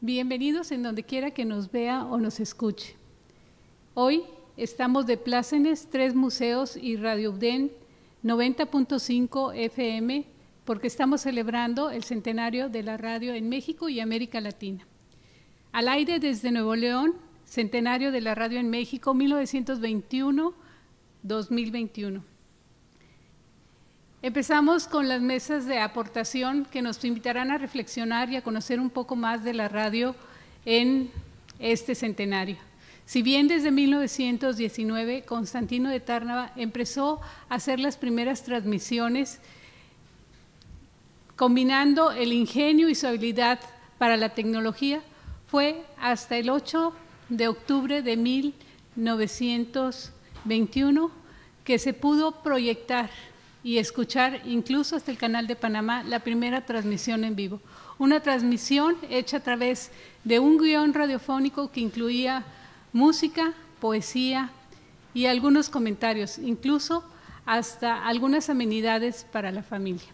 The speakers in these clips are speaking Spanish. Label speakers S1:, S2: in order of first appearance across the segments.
S1: Bienvenidos en donde quiera que nos vea o nos escuche. Hoy estamos de Plácenes, Tres Museos y Radio UDEN 90.5 FM porque estamos celebrando el centenario de la radio en México y América Latina. Al aire desde Nuevo León, centenario de la radio en México 1921-2021. Empezamos con las mesas de aportación que nos invitarán a reflexionar y a conocer un poco más de la radio en este centenario. Si bien desde 1919 Constantino de Tárnava empezó a hacer las primeras transmisiones combinando el ingenio y su habilidad para la tecnología, fue hasta el 8 de octubre de 1921 que se pudo proyectar y escuchar incluso hasta el canal de Panamá la primera transmisión en vivo. Una transmisión hecha a través de un guión radiofónico que incluía música, poesía y algunos comentarios, incluso hasta algunas amenidades para la familia.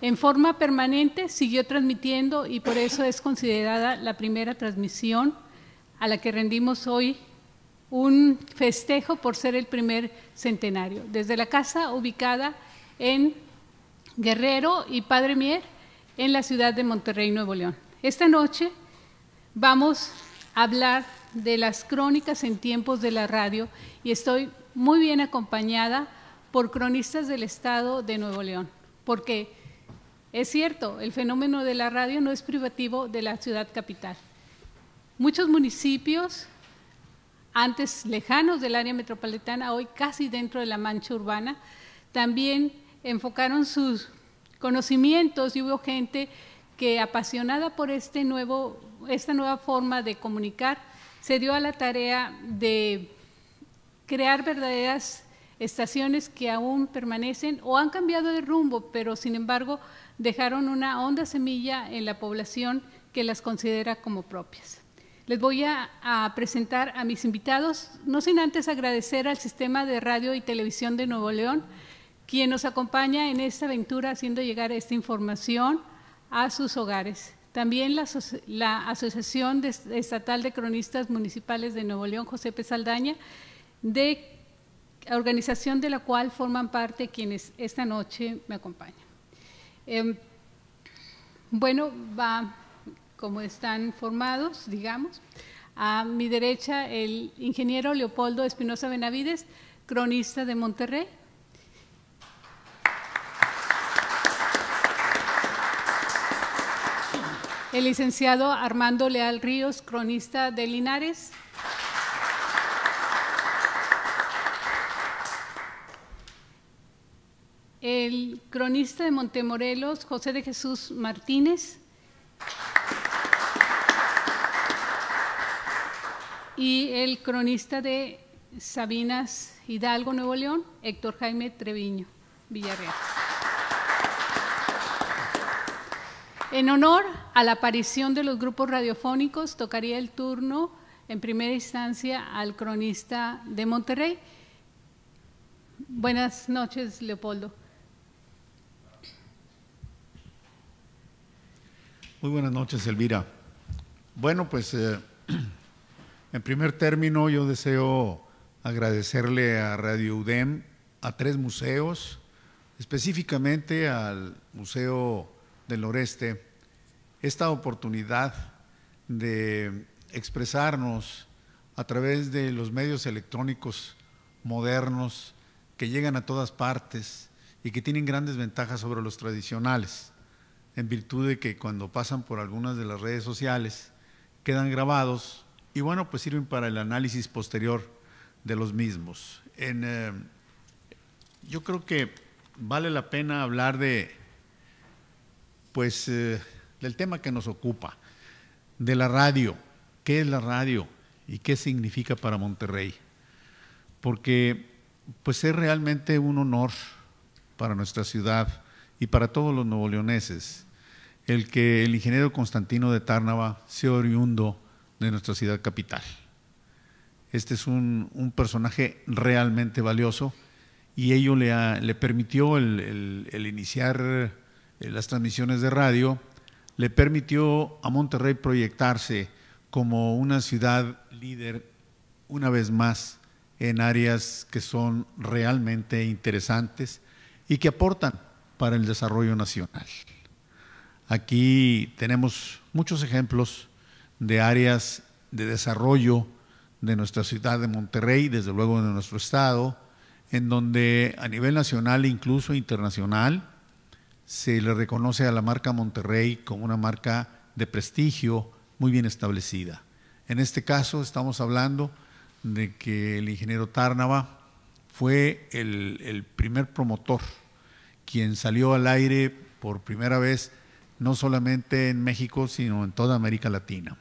S1: En forma permanente siguió transmitiendo y por eso es considerada la primera transmisión a la que rendimos hoy un festejo por ser el primer centenario. Desde la casa ubicada en Guerrero y Padre Mier, en la ciudad de Monterrey, Nuevo León. Esta noche vamos a hablar de las crónicas en tiempos de la radio y estoy muy bien acompañada por cronistas del Estado de Nuevo León, porque es cierto, el fenómeno de la radio no es privativo de la ciudad capital. Muchos municipios antes lejanos del área metropolitana, hoy casi dentro de la mancha urbana. También enfocaron sus conocimientos y hubo gente que apasionada por este nuevo, esta nueva forma de comunicar, se dio a la tarea de crear verdaderas estaciones que aún permanecen o han cambiado de rumbo, pero sin embargo dejaron una honda semilla en la población que las considera como propias. Les voy a, presentar a mis invitados, no sin antes agradecer al Sistema de Radio y Televisión de Nuevo León, quien nos acompaña en esta aventura haciendo llegar esta información a sus hogares. También la, Asociación Estatal de Cronistas Municipales de Nuevo León, José Saldaña, de organización de la cual forman parte quienes esta noche me acompañan. Em, bueno, va, como están formados, digamos. A mi derecha, el ingeniero Leopoldo Espinosa Benavides, cronista de Monterrey. El licenciado Armando Leal Ríos, cronista de Linares. El cronista de Montemorelos, José de Jesús Martínez. y el cronista de Sabinas Hidalgo, Nuevo León, Héctor Jaime Treviño, Villarreal. En honor a la aparición de los grupos radiofónicos, tocaría el turno en primera instancia al cronista de Monterrey. Buenas noches, Leopoldo.
S2: Muy buenas noches, Elvira. Bueno, pues eh, En primer término, yo deseo agradecerle a Radio UDEM, a tres museos, específicamente al Museo del Noreste, esta oportunidad de expresarnos a través de los medios electrónicos modernos que llegan a todas partes y que tienen grandes ventajas sobre los tradicionales, en virtud de que cuando pasan por algunas de las redes sociales quedan grabados y bueno, pues sirven para el análisis posterior de los mismos. Eh, yo creo que vale la pena hablar de, pues, eh, del tema que nos ocupa, de la radio. ¿Qué es la radio y qué significa para Monterrey? Porque, pues, es realmente un honor para nuestra ciudad y para todos los Leoneses, el que el ingeniero Constantino de Tárnava sea oriundo de nuestra ciudad capital. Este es un, personaje realmente valioso y ello le, le permitió el iniciar eh, las transmisiones de radio, le permitió a Monterrey proyectarse como una ciudad líder una vez más en áreas que son realmente interesantes y que aportan para el desarrollo nacional. Aquí tenemos muchos ejemplos de áreas de desarrollo de nuestra ciudad de Monterrey, desde luego de nuestro estado, en donde a nivel nacional e incluso internacional se le reconoce a la marca Monterrey como una marca de prestigio muy bien establecida. En este caso estamos hablando de que el ingeniero Tárnava fue el, el primer promotor, quien salió al aire por primera vez no solamente en México, sino en toda América Latina.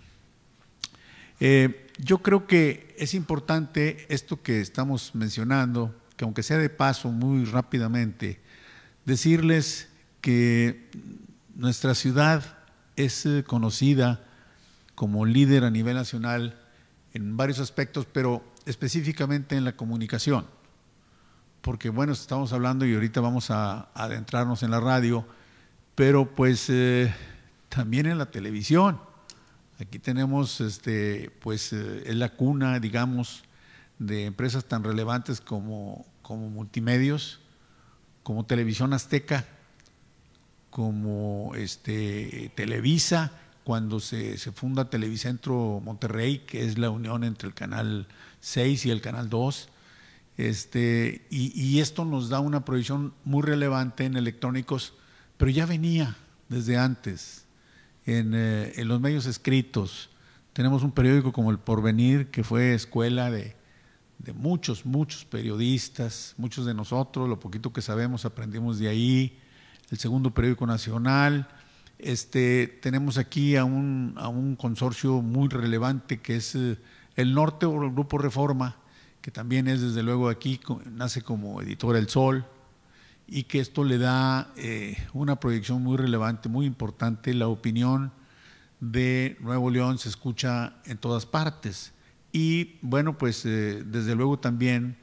S2: Eh, yo creo que es importante esto que estamos mencionando, que aunque sea de paso muy rápidamente, decirles que nuestra ciudad es eh, conocida como líder a nivel nacional en varios aspectos, pero específicamente en la comunicación. Porque bueno, estamos hablando y ahorita vamos a, adentrarnos en la radio, pero pues eh, también en la televisión Aquí tenemos, este, pues, eh, es la cuna, digamos, de empresas tan relevantes como, como Multimedios, como Televisión Azteca, como este, Televisa, cuando se, funda Televicentro Monterrey, que es la unión entre el Canal 6 y el Canal 2. Este, y, y esto nos da una proyección muy relevante en electrónicos, pero ya venía desde antes. Eh, en, los medios escritos. Tenemos un periódico como El Porvenir, que fue escuela de, muchos, muchos periodistas, muchos de nosotros, lo poquito que sabemos aprendimos de ahí, el segundo periódico nacional. Este, tenemos aquí a un, a un consorcio muy relevante que es eh, el Norte o el Grupo Reforma, que también es desde luego aquí, nace como editora El Sol, y que esto le da eh, una proyección muy relevante, muy importante. La opinión de Nuevo León se escucha en todas partes. Y bueno, pues eh, desde luego también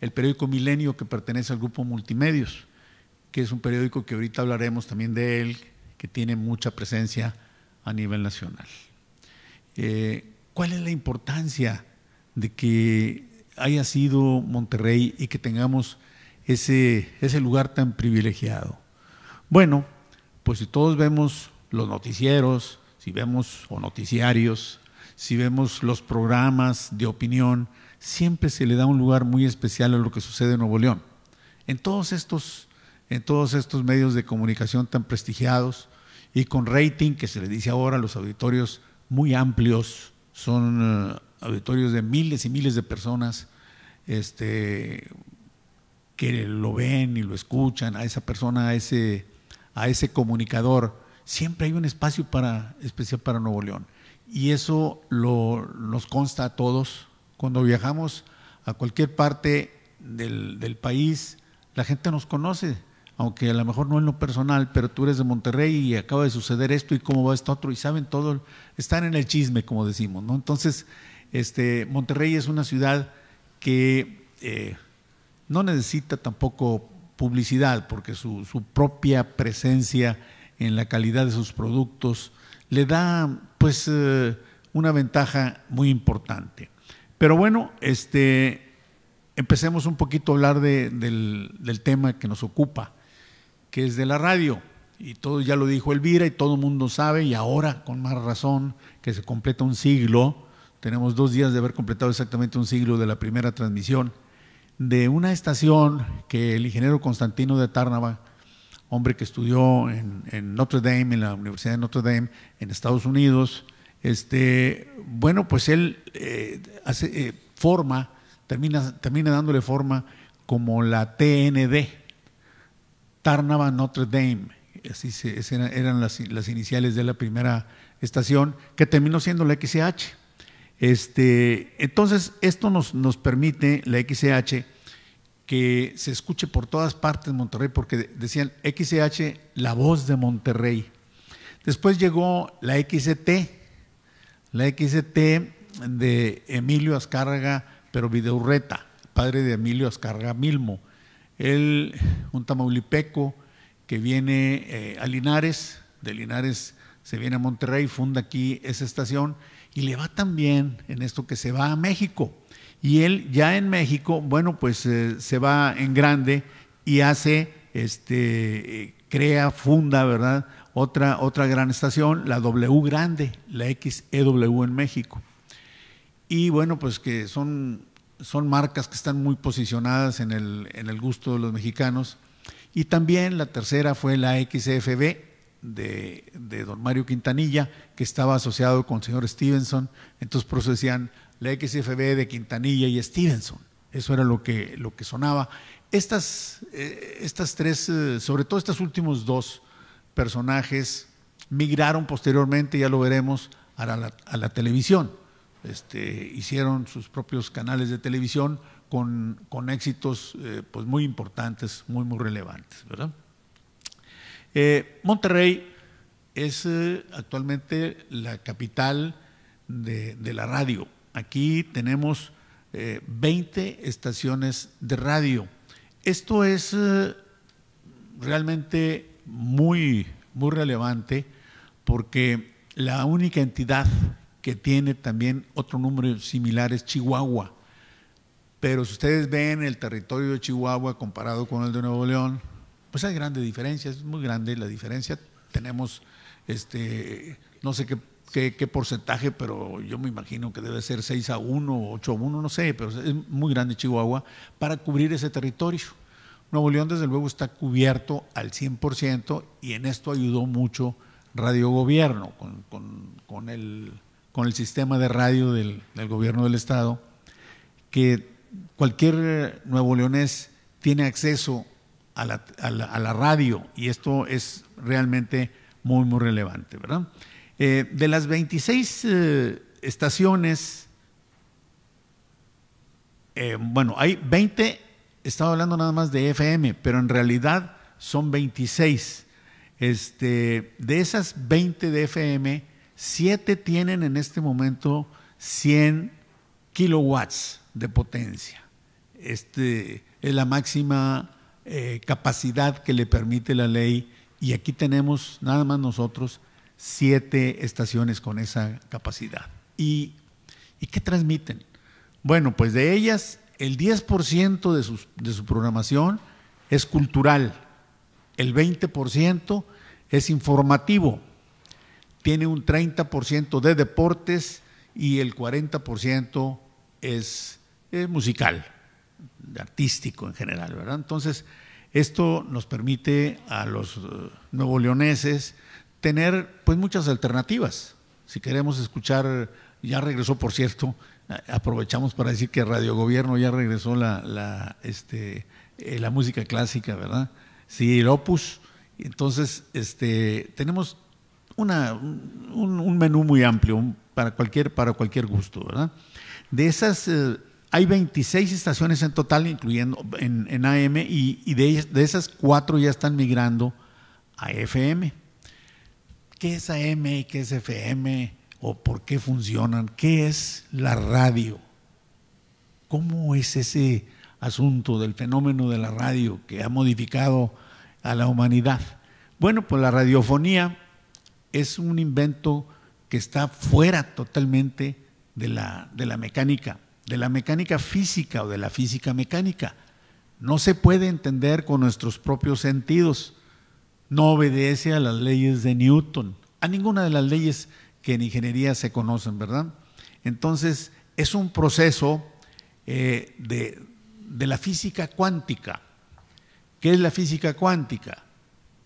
S2: el periódico Milenio, que pertenece al grupo Multimedios, que es un periódico que ahorita hablaremos también de él, que tiene mucha presencia a nivel nacional. Eh, ¿Cuál es la importancia de que haya sido Monterrey y que tengamos ese, ese lugar tan privilegiado. Bueno, pues si todos vemos los noticieros, si vemos o noticiarios, si vemos los programas de opinión, siempre se le da un lugar muy especial a lo que sucede en Nuevo León. En todos estos, en todos estos medios de comunicación tan prestigiados y con rating que se le dice ahora los auditorios muy amplios, son eh, auditorios de miles y miles de personas, este, que lo ven y lo escuchan, a esa persona, a ese, a ese comunicador, siempre hay un espacio para, especial para Nuevo León. Y eso lo, nos consta a todos. Cuando viajamos a cualquier parte del, país, la gente nos conoce, aunque a lo mejor no en lo personal, pero tú eres de Monterrey y acaba de suceder esto y cómo va esto otro, y saben todo, están en el chisme, como decimos, ¿no? Entonces, este, Monterrey es una ciudad que eh, no necesita tampoco publicidad porque su, propia presencia en la calidad de sus productos le da pues eh, una ventaja muy importante. Pero bueno, este, empecemos un poquito a hablar del, del, tema que nos ocupa, que es de la radio. Y todo ya lo dijo Elvira y todo el mundo sabe, y ahora con más razón que se completa un siglo, tenemos dos días de haber completado exactamente un siglo de la primera transmisión de una estación que el ingeniero Constantino de Tárnava, hombre que estudió en, Notre Dame, en la Universidad de Notre Dame, en Estados Unidos, este, bueno, pues él eh, hace, eh, forma, termina, termina dándole forma como la TND, Tárnava Notre Dame, así se, eran, las, las, iniciales de la primera estación, que terminó siendo la XH, Este, entonces, esto nos, nos permite, la XCH, que se escuche por todas partes Monterrey, porque decían XH, la voz de Monterrey. Después llegó la XT, la XT de Emilio Azcárraga, pero Videurreta, padre de Emilio Azcárraga Milmo. Él, un tamaulipeco que viene eh, a Linares, de Linares se viene a Monterrey, funda aquí esa estación y le va tan bien en esto que se va a México y él ya en México, bueno, pues eh, se va en grande y hace, este, crea, funda, ¿verdad? Otra, otra gran estación, la W grande, la XEW en México. Y bueno, pues que son, son marcas que están muy posicionadas en el, en el gusto de los mexicanos. Y también la tercera fue la XFB de, de, don Mario Quintanilla, que estaba asociado con el señor Stevenson. Entonces, por eso decían la XFB de Quintanilla y Stevenson. Eso era lo que, lo que sonaba. Estas, eh, estas tres, eh, sobre todo estos últimos dos personajes, migraron posteriormente, ya lo veremos, a la, televisión. Este, hicieron sus propios canales de televisión con, con éxitos eh, pues muy importantes, muy, muy relevantes. Monterrey es actualmente la capital de la radio Aquí tenemos 20 eh, estaciones de radio. Esto es eh, realmente muy, muy relevante porque la única entidad que tiene también otro número similar es Chihuahua. Pero si ustedes ven el territorio de Chihuahua comparado con el de Nuevo León, pues hay grandes diferencias, es muy grande la diferencia. Tenemos, este, no sé qué qué, porcentaje, pero yo me imagino que debe ser 6 a 1, 8 a 1, no sé, pero es muy grande Chihuahua, para cubrir ese territorio. Nuevo León, desde luego, está cubierto al 100% y en esto ayudó mucho Radio Gobierno con, con, el, sistema de radio del, gobierno del Estado, que cualquier eh, nuevo leonés tiene acceso a la, radio y esto es realmente muy, muy relevante, ¿verdad? Eh, de las 26 eh, estaciones, eh, bueno, hay 20, estaba hablando nada más de FM, pero en realidad son 26. Este, de esas 20 de FM, 7 tienen en este momento 100 kilowatts de potencia. Este es la máxima capacidad que le permite la ley y aquí tenemos nada más nosotros siete estaciones con esa capacidad. ¿Y, ¿y qué transmiten? Bueno, pues de ellas el 10% de, su programación es cultural, el 20% es informativo, tiene un 30% de deportes y el 40% es, es, musical, artístico en general, ¿verdad? Entonces, esto nos permite a los eh, nuevo leoneses tener pues muchas alternativas. Si queremos escuchar, ya regresó por cierto, aprovechamos para decir que Radio Gobierno ya regresó la, la, este, eh, la música clásica, ¿verdad? Sí, el opus. Entonces, este, tenemos una, un, menú muy amplio para cualquier, para cualquier gusto, ¿verdad? De esas, eh, hay 26 estaciones en total, incluyendo en, AM, y, de, de, esas cuatro ya están migrando a FM. ¿Qué es AM y qué es FM? ¿O por qué funcionan? ¿Qué es la radio? ¿Cómo es ese asunto del fenómeno de la radio que ha modificado a la humanidad? Bueno, pues la radiofonía es un invento que está fuera totalmente de la, de la mecánica, de la mecánica física o de la física mecánica. No se puede entender con nuestros propios sentidos no obedece a las leyes de Newton, a ninguna de las leyes que en ingeniería se conocen, ¿verdad? Entonces, es un proceso eh, de, la física cuántica. ¿Qué es la física cuántica?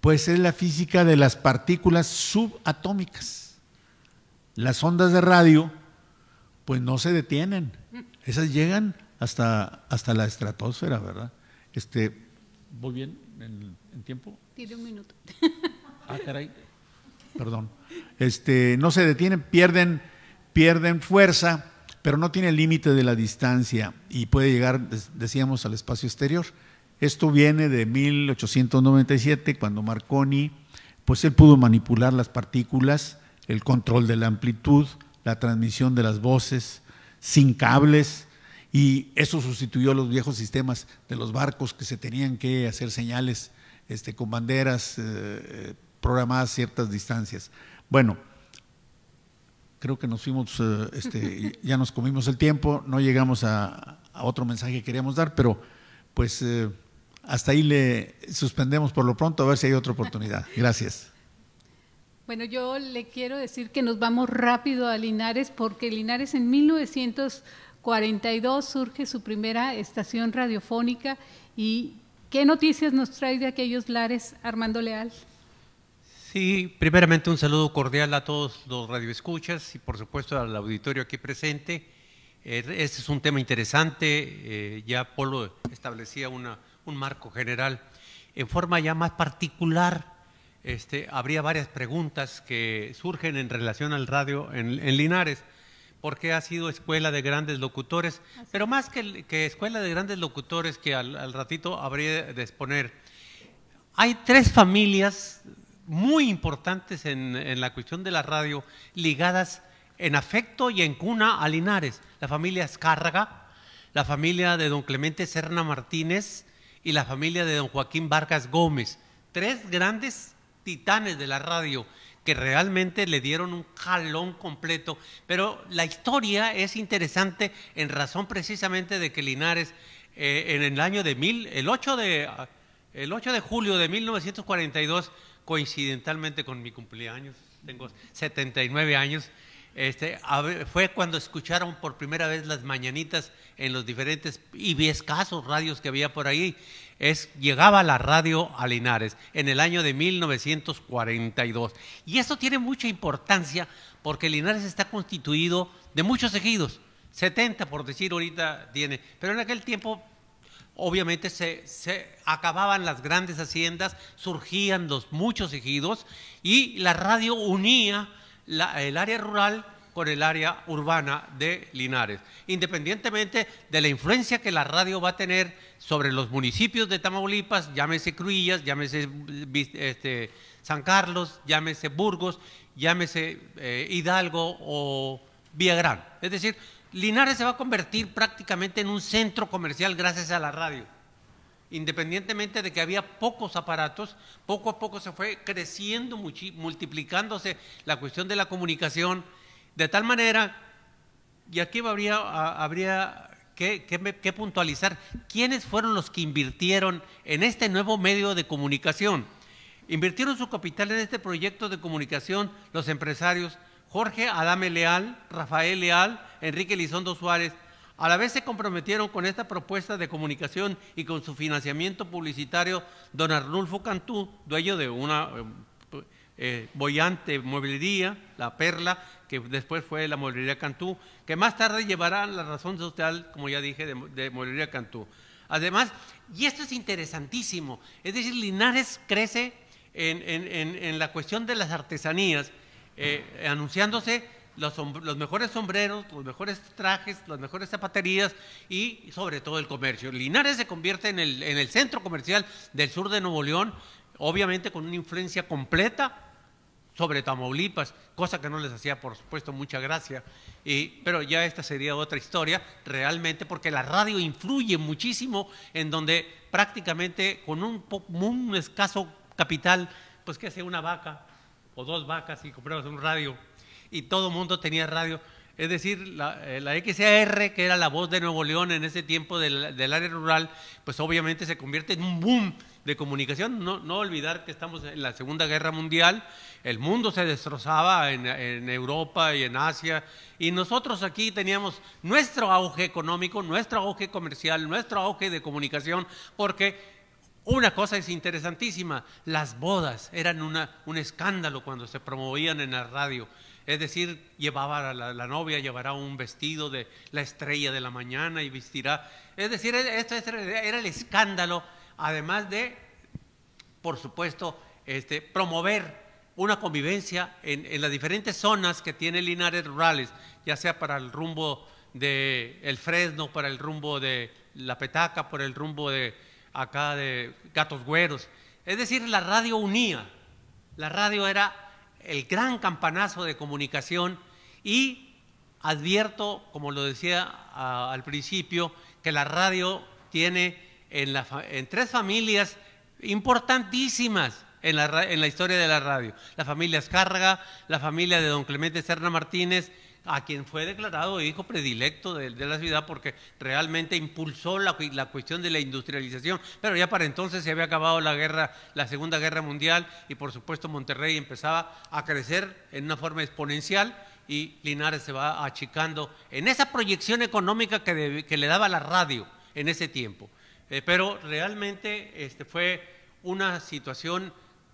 S2: Pues es la física de las partículas subatómicas. Las ondas de radio, pues no se detienen. Esas llegan hasta, hasta la estratosfera, ¿verdad? Este, ¿Voy bien? en tiempo?
S1: Tiene un minuto. Ah,
S2: caray. Perdón. Este, no se detienen, pierden, pierden fuerza, pero no tiene límite de la distancia y puede llegar, decíamos, al espacio exterior. Esto viene de 1897, cuando Marconi, pues él pudo manipular las partículas, el control de la amplitud, la transmisión de las voces, sin cables, y eso sustituyó los viejos sistemas de los barcos que se tenían que hacer señales este, con banderas eh, eh, programadas ciertas distancias. Bueno, creo que nos fuimos, eh, este, ya nos comimos el tiempo, no llegamos a, otro mensaje que queríamos dar, pero pues hasta ahí le suspendemos por lo pronto a ver si hay otra oportunidad. Gracias.
S1: Bueno, yo le quiero decir que nos vamos rápido a Linares porque Linares en 1942 surge su primera estación radiofónica y ¿Qué noticias nos trae de aquellos lares, Armando Leal?
S3: Sí, primeramente un saludo cordial a todos los radioescuchas y por supuesto al auditorio aquí presente. Eh, este es un tema interesante, eh, ya Polo establecía un marco general. En forma ya más particular, este, habría varias preguntas que surgen en relación al radio en Linares porque ha sido escuela de grandes locutores, pero más que, escuela de grandes locutores que al, ratito habría de exponer. Hay tres familias muy importantes en, la cuestión de la radio, ligadas en afecto y en cuna a Linares. La familia Escárraga, la familia de don Clemente Serna Martínez y la familia de don Joaquín Vargas Gómez. Tres grandes titanes de la radio que realmente le dieron un jalón completo. Pero la historia es interesante en razón precisamente de que Linares, eh, en el año de mil, el 8 de, ah, el 8 de julio de 1942, coincidentalmente con mi cumpleaños, tengo 79 años, este, fue cuando escucharon por primera vez las mañanitas en los diferentes y escasos radios que había por ahí es, llegaba la radio a Linares en el año de 1942. Y esto tiene mucha importancia porque Linares está constituido de muchos ejidos, 70 por decir ahorita tiene, pero en aquel tiempo obviamente se, se, acababan las grandes haciendas, surgían los muchos ejidos y la radio unía el área rural con el área urbana de Linares, independientemente de la influencia que la radio va a tener sobre los municipios de Tamaulipas, llámese Cruillas, llámese este, San Carlos, llámese Burgos, llámese eh, Hidalgo o Villagrán. Es decir, Linares se va a convertir prácticamente en un centro comercial gracias a la radio. Independientemente de que había pocos aparatos, poco a poco se fue creciendo, multiplicándose la cuestión de la comunicación, de tal manera, y aquí habría, habría que, puntualizar quiénes fueron los que invirtieron en este nuevo medio de comunicación. Invirtieron su capital en este proyecto de comunicación los empresarios Jorge Adame Leal, Rafael Leal, Enrique Lizondo Suárez. A la vez se comprometieron con esta propuesta de comunicación y con su financiamiento publicitario don Arnulfo Cantú, dueño de una eh, eh, Boyante Mueblería, La Perla, que después fue la Mueblería Cantú, que más tarde llevará la razón social, como ya dije, de, Mueblería Cantú. Además, y esto es interesantísimo, es decir, Linares crece en, la cuestión de las artesanías, eh, anunciándose los, mejores sombreros, los mejores trajes, las mejores zapaterías y sobre todo el comercio. Linares se convierte en el, en el centro comercial del sur de Nuevo León, obviamente con una influencia completa sobre Tamaulipas, cosa que no les hacía, por supuesto, mucha gracia. Y, pero ya esta sería otra historia, realmente, porque la radio influye muchísimo en donde prácticamente con un, escaso capital, pues que hace una vaca o dos vacas y compramos un radio y todo mundo tenía radio. Es decir, la, eh, la, que era la voz de Nuevo León en ese tiempo del área rural, pues obviamente se convierte en un boom de comunicación. No, no, olvidar que estamos en la Segunda Guerra Mundial, el mundo se destrozaba en, Europa y en Asia, y nosotros aquí teníamos nuestro auge económico, nuestro auge comercial, nuestro auge de comunicación, porque una cosa es interesantísima, las bodas eran un escándalo cuando se promovían en la radio. Es decir, llevaba la, la, novia, llevará un vestido de la estrella de la mañana y vestirá. Es decir, e, esto era el escándalo además de, por supuesto, este, promover una convivencia en, las diferentes zonas que tiene Linares Rurales, ya sea para el rumbo de El Fresno, para el rumbo de La Petaca, por el rumbo de acá de Gatos Güeros. Es decir, la radio unía. La radio era el gran campanazo de comunicación y advierto, como lo decía al principio, que la radio tiene en, tres familias importantísimas en la, historia de la radio. La familia Escarga, la familia de don Clemente Serna Martínez, a quien fue declarado hijo predilecto de, la ciudad porque realmente impulsó la, cuestión de la industrialización. Pero ya para entonces se había acabado la guerra, la Segunda Guerra Mundial, y por supuesto Monterrey empezaba a crecer en una forma exponencial y Linares se va achicando en esa proyección económica que le daba la radio en ese tiempo. Eh, pero realmente este, fue una situación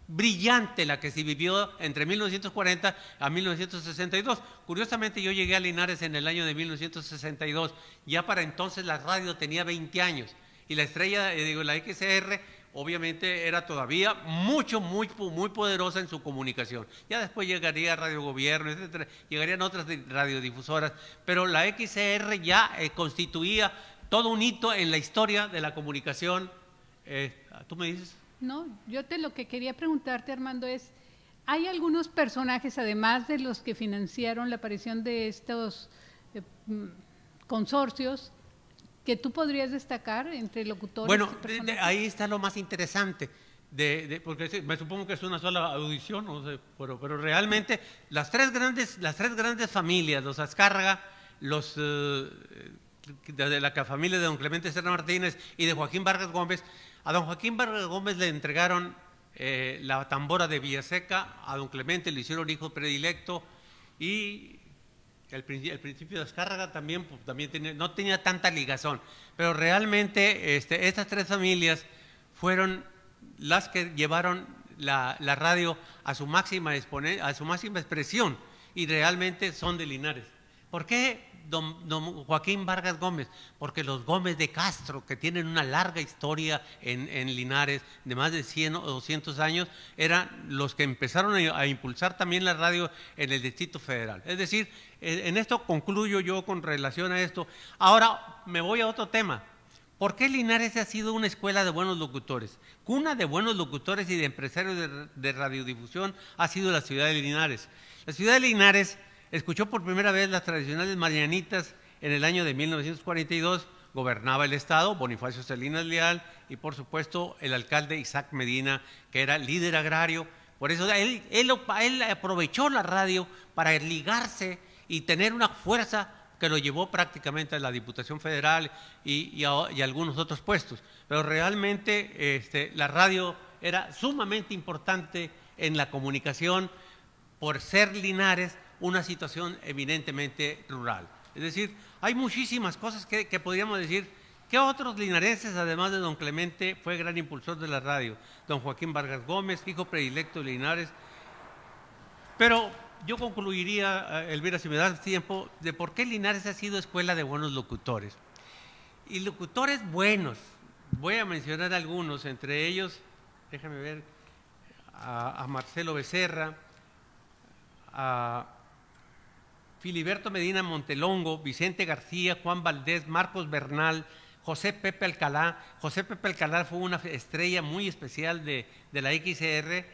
S3: brillante la que se vivió entre 1940 a 1962. Curiosamente yo llegué a Linares en el año de 1962, ya para entonces la radio tenía 20 años y la estrella, eh, digo, la XR obviamente era todavía mucho, muy, muy poderosa en su comunicación. Ya después llegaría Radio Gobierno, etcétera, llegarían otras radiodifusoras, pero la XR ya eh, constituía todo un hito en la historia de la comunicación. Eh, ¿Tú me dices?
S1: No, yo te lo que quería preguntarte, Armando, es, hay algunos personajes, además de los que financiaron la aparición de estos eh, mm, consorcios, que tú podrías destacar entre locutores. Bueno,
S3: ahí está lo más interesante. porque me supongo que es una sola audición, pero, realmente las tres, grandes, las tres grandes familias, los Azcárraga, los eh, de la familia de don Clemente Serra Martínez y de Joaquín Vargas Gómez, a don Joaquín Vargas Gómez le entregaron eh, la tambora de Villaseca, a don Clemente le hicieron hijo predilecto y el, principio de Azcárraga también, pues, también no tenía tanta ligazón, pero realmente este, estas tres familias fueron las que llevaron la, radio a su, máxima a su máxima expresión y realmente son de Linares. ¿Por qué? don, Joaquín Vargas Gómez, porque los Gómez de Castro, que tienen una larga historia en, Linares de más de 100 o 200 años, eran los que empezaron a, impulsar también la radio en el Distrito Federal. Es decir, en esto concluyo yo con relación a esto. Ahora me voy a otro tema. ¿Por qué Linares ha sido una escuela de buenos locutores? Cuna de buenos locutores y de empresarios de, de radiodifusión ha sido la ciudad de Linares. La ciudad de Linares escuchó por primera vez las tradicionales marianitas en el año de 1942, gobernaba el Estado, Bonifacio Salinas Leal y por supuesto el alcalde Isaac Medina, que era líder agrario. Por eso él, aprovechó la radio para ligarse y tener una fuerza que lo llevó prácticamente a la Diputación Federal y, a, algunos otros puestos. Pero realmente este, la radio era sumamente importante en la comunicación por ser Linares una situación eminentemente rural. Es decir, hay muchísimas cosas que, podríamos decir. ¿Qué otros linareses, además de don Clemente, fue gran impulsor de la radio? Don Joaquín Vargas Gómez, hijo predilecto de Linares. Pero yo concluiría, eh, Elvira, si me das tiempo, de por qué Linares ha sido escuela de buenos locutores. Y locutores buenos. Voy a mencionar algunos, entre ellos, déjame ver, a Marcelo Becerra, a Filiberto Medina Montelongo, Vicente García, Juan Valdés, Marcos Bernal, José Pepe Alcalá. José Pepe Alcalá fue una estrella muy especial de, la XR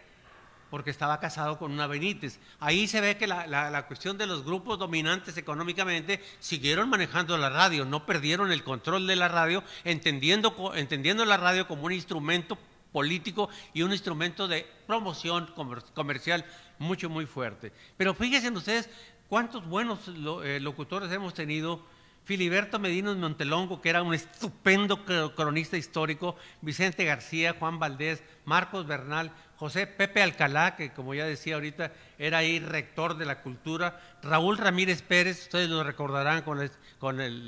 S3: porque estaba casado con una Benítez. Ahí se ve que la, cuestión de los grupos dominantes económicamente siguieron manejando la radio, no perdieron el control de la radio, entendiendo, entendiendo la radio como un instrumento político y un instrumento de promoción comercial mucho, muy fuerte. Pero fíjense ustedes, ¿Cuántos buenos eh, locutores hemos tenido? Filiberto Medina Montelongo, que era un estupendo cronista histórico, Vicente García, Juan Valdés, Marcos Bernal, José Pepe Alcalá, que como ya decía ahorita, era ahí rector de la cultura, Raúl Ramírez Pérez, ustedes lo recordarán con,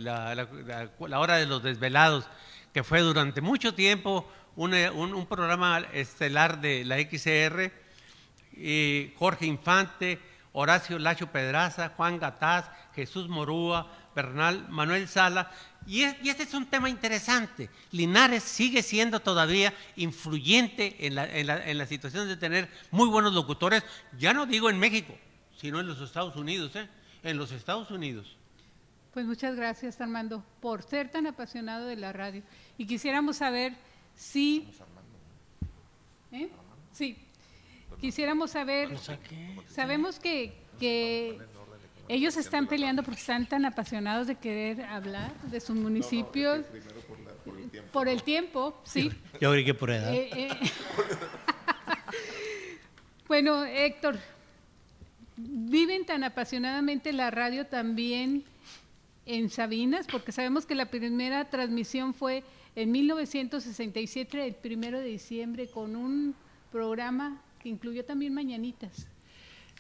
S3: la, hora de los desvelados, que fue durante mucho tiempo un, eh, programa estelar de la XCR. y Jorge Infante, Horacio Lacho Pedraza, Juan Gataz, Jesús Morúa, Bernal, Manuel Sala. Y, este es un tema interesante. Linares sigue siendo todavía influyente en la, situación de tener muy buenos locutores, ya no digo en México, sino en los Estados Unidos, ¿eh? en los Estados Unidos.
S1: Pues muchas gracias Armando por ser tan apasionado de la radio. Y quisiéramos saber si... ¿Eh? Sí, Quisiéramos saber, sabemos que, ellos están peleando porque están tan apasionados de querer hablar de sus municipios. Por el tiempo, sí.
S4: Yo creo que por edad. Eh,
S1: eh. bueno, Héctor, viven tan apasionadamente la radio también en Sabinas, porque sabemos que la primera transmisión fue en 1967, el primero de diciembre, con un programa que incluyó también Mañanitas.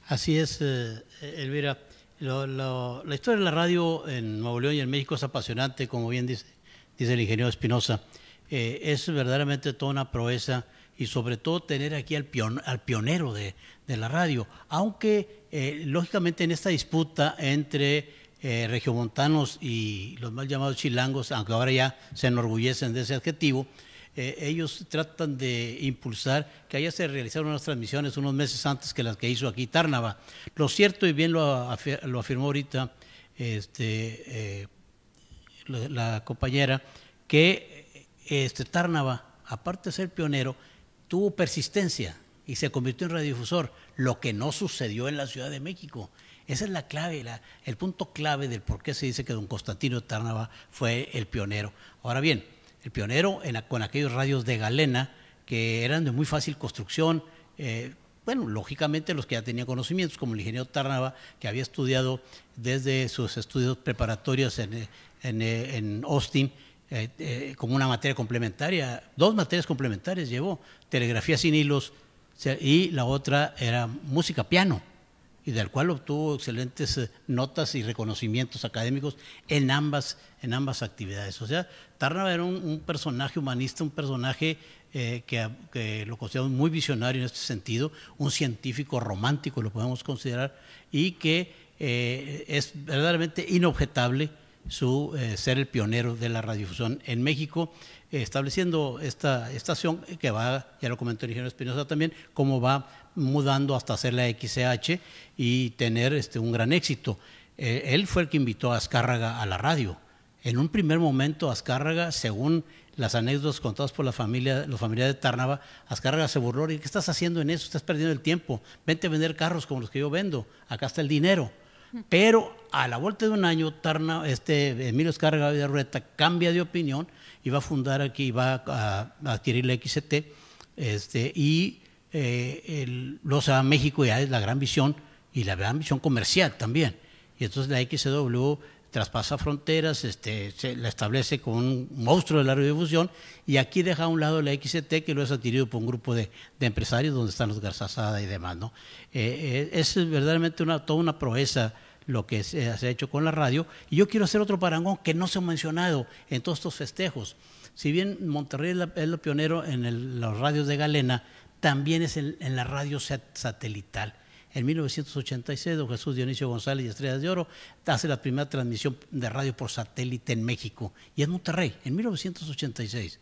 S4: Así es, eh, Elvira. la historia de la radio en Nuevo León y en México es apasionante, como bien dice, el ingeniero Espinosa. Eh, es verdaderamente toda una proeza y sobre todo tener aquí al, pionero de, la radio, aunque eh, lógicamente en esta disputa entre regiomontanos y los mal llamados chilangos, aunque ahora ya se enorgullecen de ese adjetivo, eh, ellos tratan de impulsar que allá se realizaron unas transmisiones unos meses antes que las que hizo aquí Tárnava. Lo cierto, y bien lo, afirmó ahorita este, eh, la, compañera, que este, Tárnava, aparte de ser pionero, tuvo persistencia y se convirtió en radiodifusor, lo que no sucedió en la Ciudad de México. Esa es la clave, el punto clave del por qué se dice que don Constantino Tárnava fue el pionero. Ahora bien, el pionero con aquellos radios de galena que eran de muy fácil construcción. Eh, bueno, lógicamente los que ya tenían conocimientos, como el ingeniero Tárnava, que había estudiado desde sus estudios preparatorios en, eh, eh, Austin, como una materia complementaria, dos materias complementarias llevó, telegrafía sin hilos y la otra era música piano y del cual obtuvo excelentes eh, notas y reconocimientos académicos en ambas, en ambas actividades. O sea, Tarna era un, personaje humanista, un personaje eh, que, lo consideramos muy visionario en este sentido, un científico romántico, lo podemos considerar, y que eh, es verdaderamente inobjetable su ser el pionero de la radiodifusión en México, estableciendo esta estación que va, ya lo comentó el ingeniero Espinosa también, cómo va mudando hasta hacer la XCH y tener este, un gran éxito. Eh, él fue el que invitó a Azcárraga a la radio. En un primer momento, Azcárraga, según las anécdotas contadas por la familia, de Tárnava, Azcárraga se burló y ¿qué estás haciendo en eso? Estás perdiendo el tiempo. Vente a vender carros como los que yo vendo. Acá está el dinero. Pero a la vuelta de un año, Tarna, este, Emilio de Villarrueta cambia de opinión y va a fundar aquí, va a, adquirir la XT este, y eh, el, los a México ya es la gran visión y la gran visión comercial también. Y entonces la XW traspasa fronteras, este, se la establece como un monstruo de la radiodifusión y aquí deja a un lado la XT que lo es adquirido por un grupo de, empresarios donde están los Garzazada y demás. ¿no? Eh, eh, es verdaderamente una, toda una proeza lo que se, ha hecho con la radio y yo quiero hacer otro parangón que no se ha mencionado en todos estos festejos. Si bien Monterrey es, el lo pionero en los radios de Galena, también es en, la radio satelital. En 1986, don Jesús Dionisio González y Estrellas de Oro hace la primera transmisión de radio por satélite en México y en Monterrey, en 1986.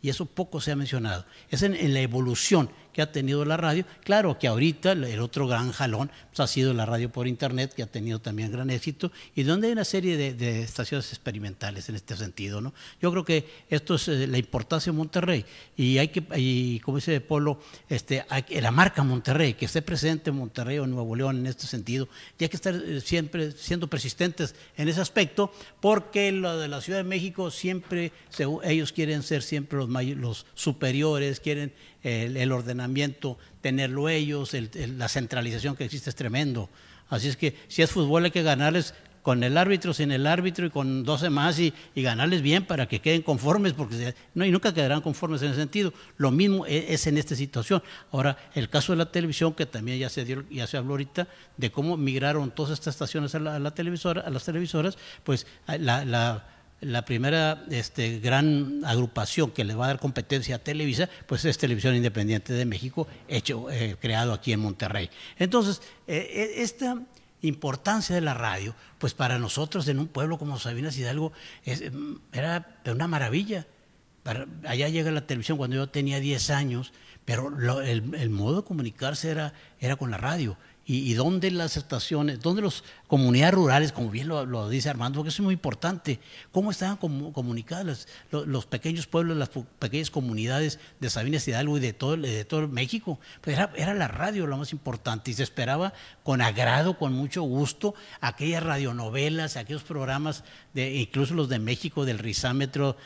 S4: Y eso poco se ha mencionado. Es en la evolución, que ha tenido la radio. Claro que ahorita el otro gran jalón pues, ha sido la radio por Internet, que ha tenido también gran éxito, y donde hay una serie de, estaciones experimentales en este sentido. ¿no? Yo creo que esto es eh, la importancia de Monterrey, y hay que, y, como dice Polo, este, la marca Monterrey, que esté presente en Monterrey o Nuevo León en este sentido, y hay que estar eh, siempre siendo persistentes en ese aspecto, porque de la Ciudad de México siempre, ellos quieren ser siempre los, los superiores, quieren el, ordenamiento, tenerlo ellos, la centralización que existe es tremendo. Así es que si es fútbol hay que ganarles con el árbitro, sin el árbitro y con 12 más y, ganarles bien para que queden conformes, porque no, y nunca quedarán conformes en ese sentido. Lo mismo e, es, en esta situación. Ahora, el caso de la televisión, que también ya se, dio, ya se habló ahorita, de cómo migraron todas estas estaciones a la, televisora, a las televisoras, pues la la primera este, gran agrupación que le va a dar competencia a Televisa, pues es Televisión Independiente de México, hecho, eh, creado aquí en Monterrey. Entonces, eh, e, esta importancia de la radio, pues para nosotros en un pueblo como Sabinas Hidalgo, em, era una maravilla. allá llega la televisión cuando yo tenía 10 años, pero el, modo de comunicarse era con la radio y, dónde las estaciones, dónde las comunidades rurales, como bien lo, dice Armando, porque eso es muy importante, cómo estaban comunicadas los, pequeños pueblos, las pequeñas comunidades de Sabinas Hidalgo y de todo, de todo México. Pues era, era, la radio lo más importante y se esperaba con agrado, con mucho gusto, aquellas radionovelas, aquellos programas, de, incluso los de México, del rizámetro,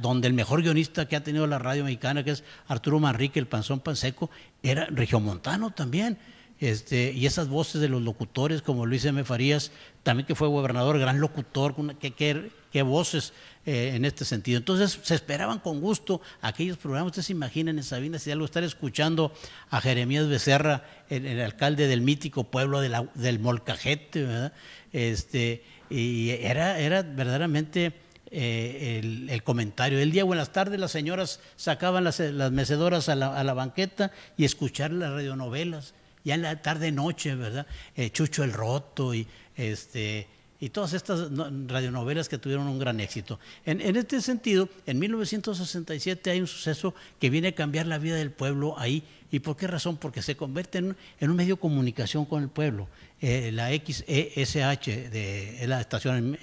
S4: donde el mejor guionista que ha tenido la radio mexicana, que es Arturo Manrique, el Panzón Panseco, era regiomontano también este, y esas voces de los locutores como Luis M. Farías, también que fue gobernador, gran locutor, qué voces eh, en este sentido. Entonces se esperaban con gusto aquellos programas, ustedes se imaginan en Sabina si algo estar escuchando a Jeremías Becerra, el, alcalde del mítico pueblo del Molcajete, Este, y era, era verdaderamente... Eh, el, comentario. El día buenas tardes las señoras sacaban las, mecedoras a la, banqueta y escuchar las radionovelas ya en la tarde-noche, ¿verdad? Eh, Chucho el Roto y, este, y todas estas radionovelas que tuvieron un gran éxito. En, este sentido, en 1967 hay un suceso que viene a cambiar la vida del pueblo ahí. ¿Y por qué razón? Porque se convierte en, un medio de comunicación con el pueblo. Eh, la XESH, de, es la estación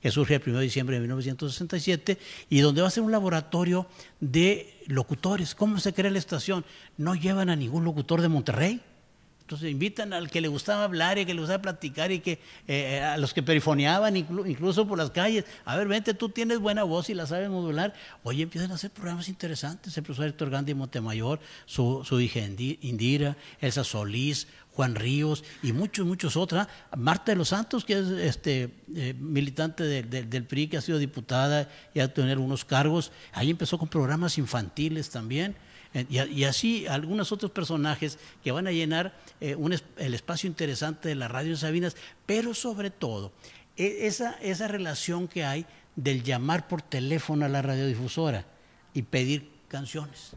S4: que surge el 1 de diciembre de 1967, y donde va a ser un laboratorio de locutores. ¿Cómo se crea la estación? No llevan a ningún locutor de Monterrey entonces invitan al que le gustaba hablar y que le gustaba platicar y que eh, eh, a los que perifoneaban incluso por las calles. A ver, vente, tú tienes buena voz y la sabes modular. Hoy empiezan a hacer programas interesantes. El profesor Héctor Gandhi Montemayor, su, su hija Indira, Elsa Solís, Juan Ríos y muchos, muchos otros. Marta de los Santos, que es este, eh, militante del PRI, que ha sido diputada y ha tenido unos cargos. Ahí empezó con programas infantiles también. Eh, y, así algunos otros personajes que van a llenar eh, el espacio interesante de la radio Sabinas, pero sobre todo e, esa, relación que hay del llamar por teléfono a la radiodifusora y pedir canciones.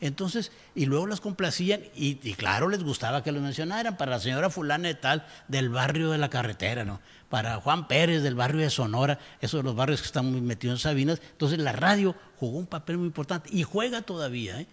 S4: Entonces, y luego las complacían y, y, claro, les gustaba que lo mencionaran para la señora fulana de tal del barrio de la carretera, ¿no? para Juan Pérez del barrio de Sonora, esos de los barrios que están muy metidos en Sabinas. Entonces la radio jugó un papel muy importante y juega todavía. ¿eh?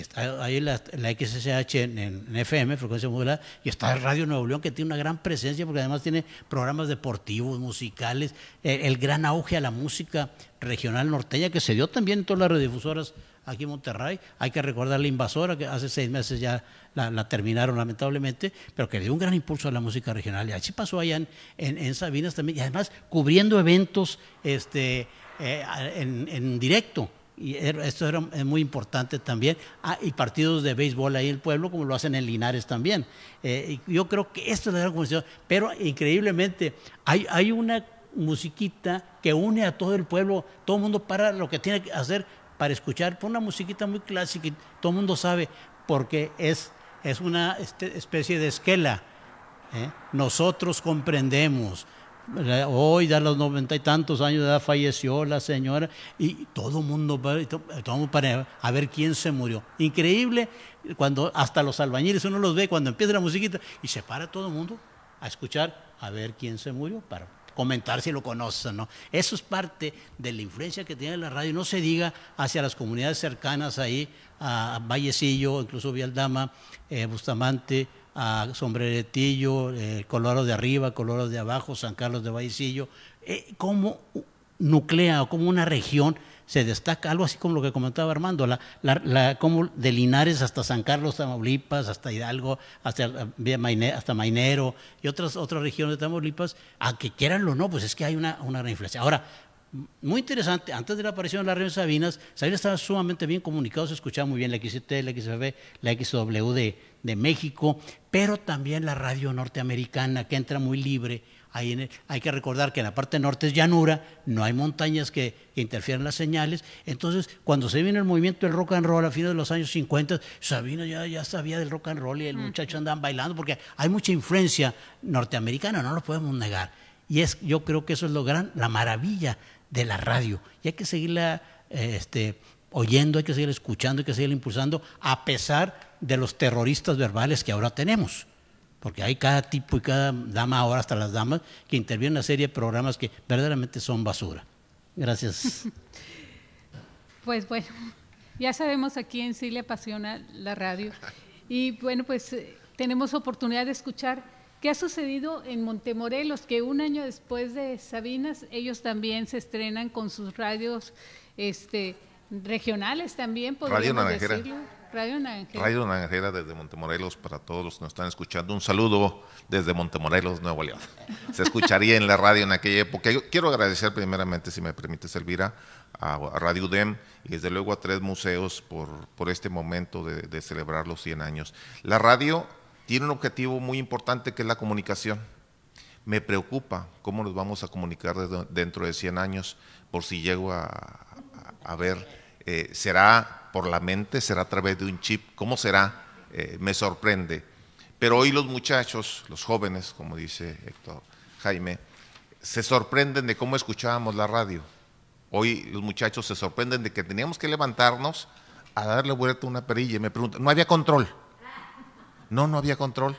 S4: está ahí la, la XSH en, FM, frecuencia modulada, y está Radio Nuevo León, que tiene una gran presencia, porque además tiene programas deportivos, musicales, eh, el, gran auge a la música regional norteña, que se dio también en todas las redifusoras aquí en Monterrey. Hay que recordar la invasora, que hace seis meses ya la, terminaron lamentablemente, pero que dio un gran impulso a la música regional. Y así pasó allá en, Sabinas también, y además cubriendo eventos este, eh, en, en, directo y er, esto era, muy importante también, ah, y partidos de béisbol ahí en el pueblo, como lo hacen en Linares también. Eh, yo creo que esto es la gran pero increíblemente hay, hay una musiquita que une a todo el pueblo, todo el mundo para lo que tiene que hacer para escuchar, una musiquita muy clásica todo el mundo sabe, porque es, es una este, especie de esquela. ¿eh? Nosotros comprendemos, hoy a los noventa y tantos años de edad falleció la señora y todo el mundo todo para a ver quién se murió. Increíble, cuando hasta los albañiles uno los ve cuando empieza la musiquita y se para todo el mundo a escuchar a ver quién se murió para comentar si lo conocen, ¿no? Eso es parte de la influencia que tiene la radio, no se diga hacia las comunidades cercanas ahí, a Vallecillo, incluso Vialdama, eh, Bustamante, a Sombreretillo, eh, de arriba, Colorado de abajo, San Carlos de Vallecillo, eh, cómo como nuclea o como una región se destaca, algo así como lo que comentaba Armando, la, como de Linares hasta San Carlos, Tamaulipas, hasta Hidalgo, hasta, eh, hasta Mainero y otras, otras regiones de Tamaulipas, a que quieran o no, pues es que hay una, una influencia. Ahora, muy interesante, antes de la aparición de la de Sabinas, Sabinas estaba sumamente bien comunicado, se escuchaba muy bien la XT, la XFB, la XW de, México, pero también la radio norteamericana que entra muy libre. Ahí hay que recordar que en la parte norte es llanura, no hay montañas que, interfieran las señales. Entonces, cuando se viene el movimiento del rock and roll a fines de los años 50, Sabinas ya, ya sabía del rock and roll y el muchacho andaba bailando porque hay mucha influencia norteamericana, no lo podemos negar. Y es, yo creo que eso es lo gran, la maravilla de la radio. Y hay que seguirla eh, este, oyendo, hay que seguirla escuchando, hay que seguirla impulsando, a pesar de los terroristas verbales que ahora tenemos. Porque hay cada tipo y cada dama, ahora hasta las damas, que intervienen en una serie de programas que verdaderamente son basura. Gracias.
S1: Pues bueno, ya sabemos a quién sí le apasiona la radio. Y bueno, pues eh, tenemos oportunidad de escuchar ¿Qué ha sucedido en Montemorelos? Que un año después de Sabinas, ellos también se estrenan con sus radios este, regionales también, Radio Naranjera. Decirlo. Radio Naranjera. Radio
S5: Naranjera desde Montemorelos, para todos los que nos están escuchando, un saludo desde Montemorelos, Nuevo León. Se escucharía en la radio en aquella época. Yo quiero agradecer primeramente, si me permite Elvira, a Radio UDEM y desde luego a tres museos por, este momento de, celebrar los 100 años. La radio tiene un objetivo muy importante que es la comunicación. Me preocupa cómo nos vamos a comunicar dentro de 100 años por si llego a, ver, eh, será por la mente, será a través de un chip, ¿cómo será? Eh, me sorprende. Pero hoy los muchachos, los jóvenes, como dice Héctor Jaime, se sorprenden de cómo escuchábamos la radio. Hoy los muchachos se sorprenden de que teníamos que levantarnos a darle vuelta a una perilla y me preguntan, no había control. No, no había control.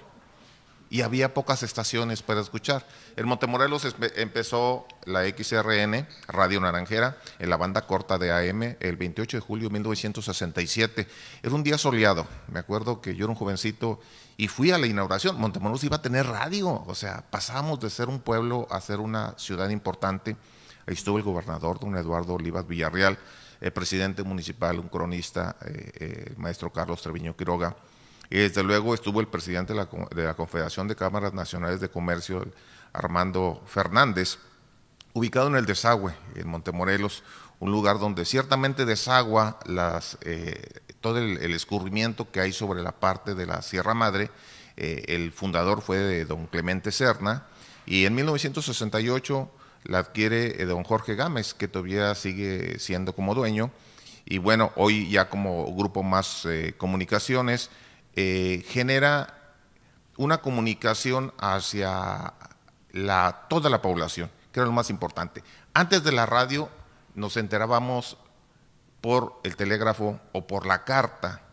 S5: Y había pocas estaciones para escuchar. En Montemorelos empezó la XRN, Radio Naranjera, en la banda corta de AM, el 28 de julio de 1967. Era un día soleado. Me acuerdo que yo era un jovencito y fui a la inauguración. Montemorelos iba a tener radio. O sea, pasamos de ser un pueblo a ser una ciudad importante. Ahí estuvo el gobernador, don Eduardo Olivas Villarreal, el presidente municipal, un cronista, eh, eh, el maestro Carlos Treviño Quiroga y desde luego estuvo el presidente de la, Confederación de Cámaras Nacionales de Comercio, Armando Fernández, ubicado en el desagüe, en Montemorelos, un lugar donde ciertamente desagua eh, todo el, escurrimiento que hay sobre la parte de la Sierra Madre. Eh, el fundador fue don Clemente Serna y en 1968 la adquiere eh, don Jorge Gámez, que todavía sigue siendo como dueño. Y bueno, hoy ya como grupo más comunicaciones, eh, genera una comunicación hacia la, toda la población, que era lo más importante. Antes de la radio nos enterábamos por el telégrafo o por la carta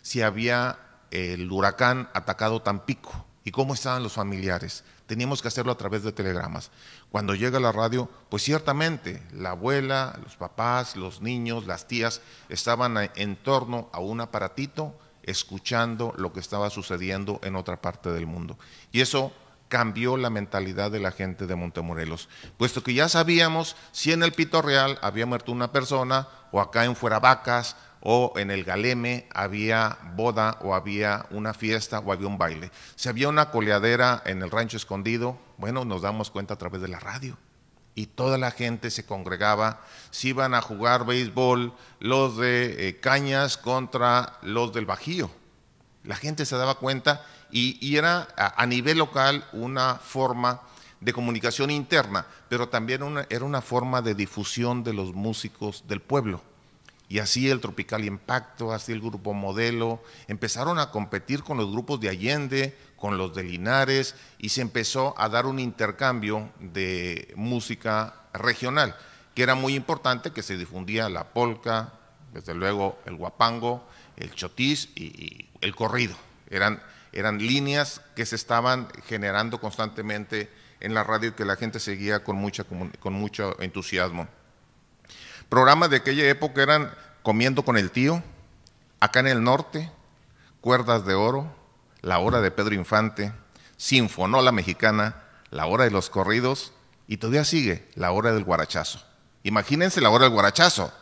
S5: si había el huracán atacado Tampico y cómo estaban los familiares. Teníamos que hacerlo a través de telegramas. Cuando llega la radio, pues ciertamente la abuela, los papás, los niños, las tías estaban en torno a un aparatito escuchando lo que estaba sucediendo en otra parte del mundo. Y eso cambió la mentalidad de la gente de Montemorelos, puesto que ya sabíamos si en el Pito Real había muerto una persona, o acá en Fuera Vacas, o en el Galeme había boda, o había una fiesta, o había un baile. Si había una coleadera en el rancho escondido, bueno, nos damos cuenta a través de la radio y toda la gente se congregaba. Si iban a jugar béisbol los de eh, Cañas contra los del Bajío. La gente se daba cuenta y, era a, nivel local una forma de comunicación interna, pero también era una forma de difusión de los músicos del pueblo. Y así el Tropical Impacto, así el Grupo Modelo, empezaron a competir con los grupos de Allende, con los de Linares, y se empezó a dar un intercambio de música regional, que era muy importante, que se difundía la polca, desde luego el guapango, el chotis y, el corrido. Eran, líneas que se estaban generando constantemente en la radio y que la gente seguía con, mucha, con mucho entusiasmo. Programas de aquella época eran Comiendo con el tío, Acá en el Norte, Cuerdas de Oro, La Hora de Pedro Infante, Sinfonola Mexicana, La Hora de los Corridos y todavía sigue La Hora del Guarachazo. Imagínense La Hora del Guarachazo.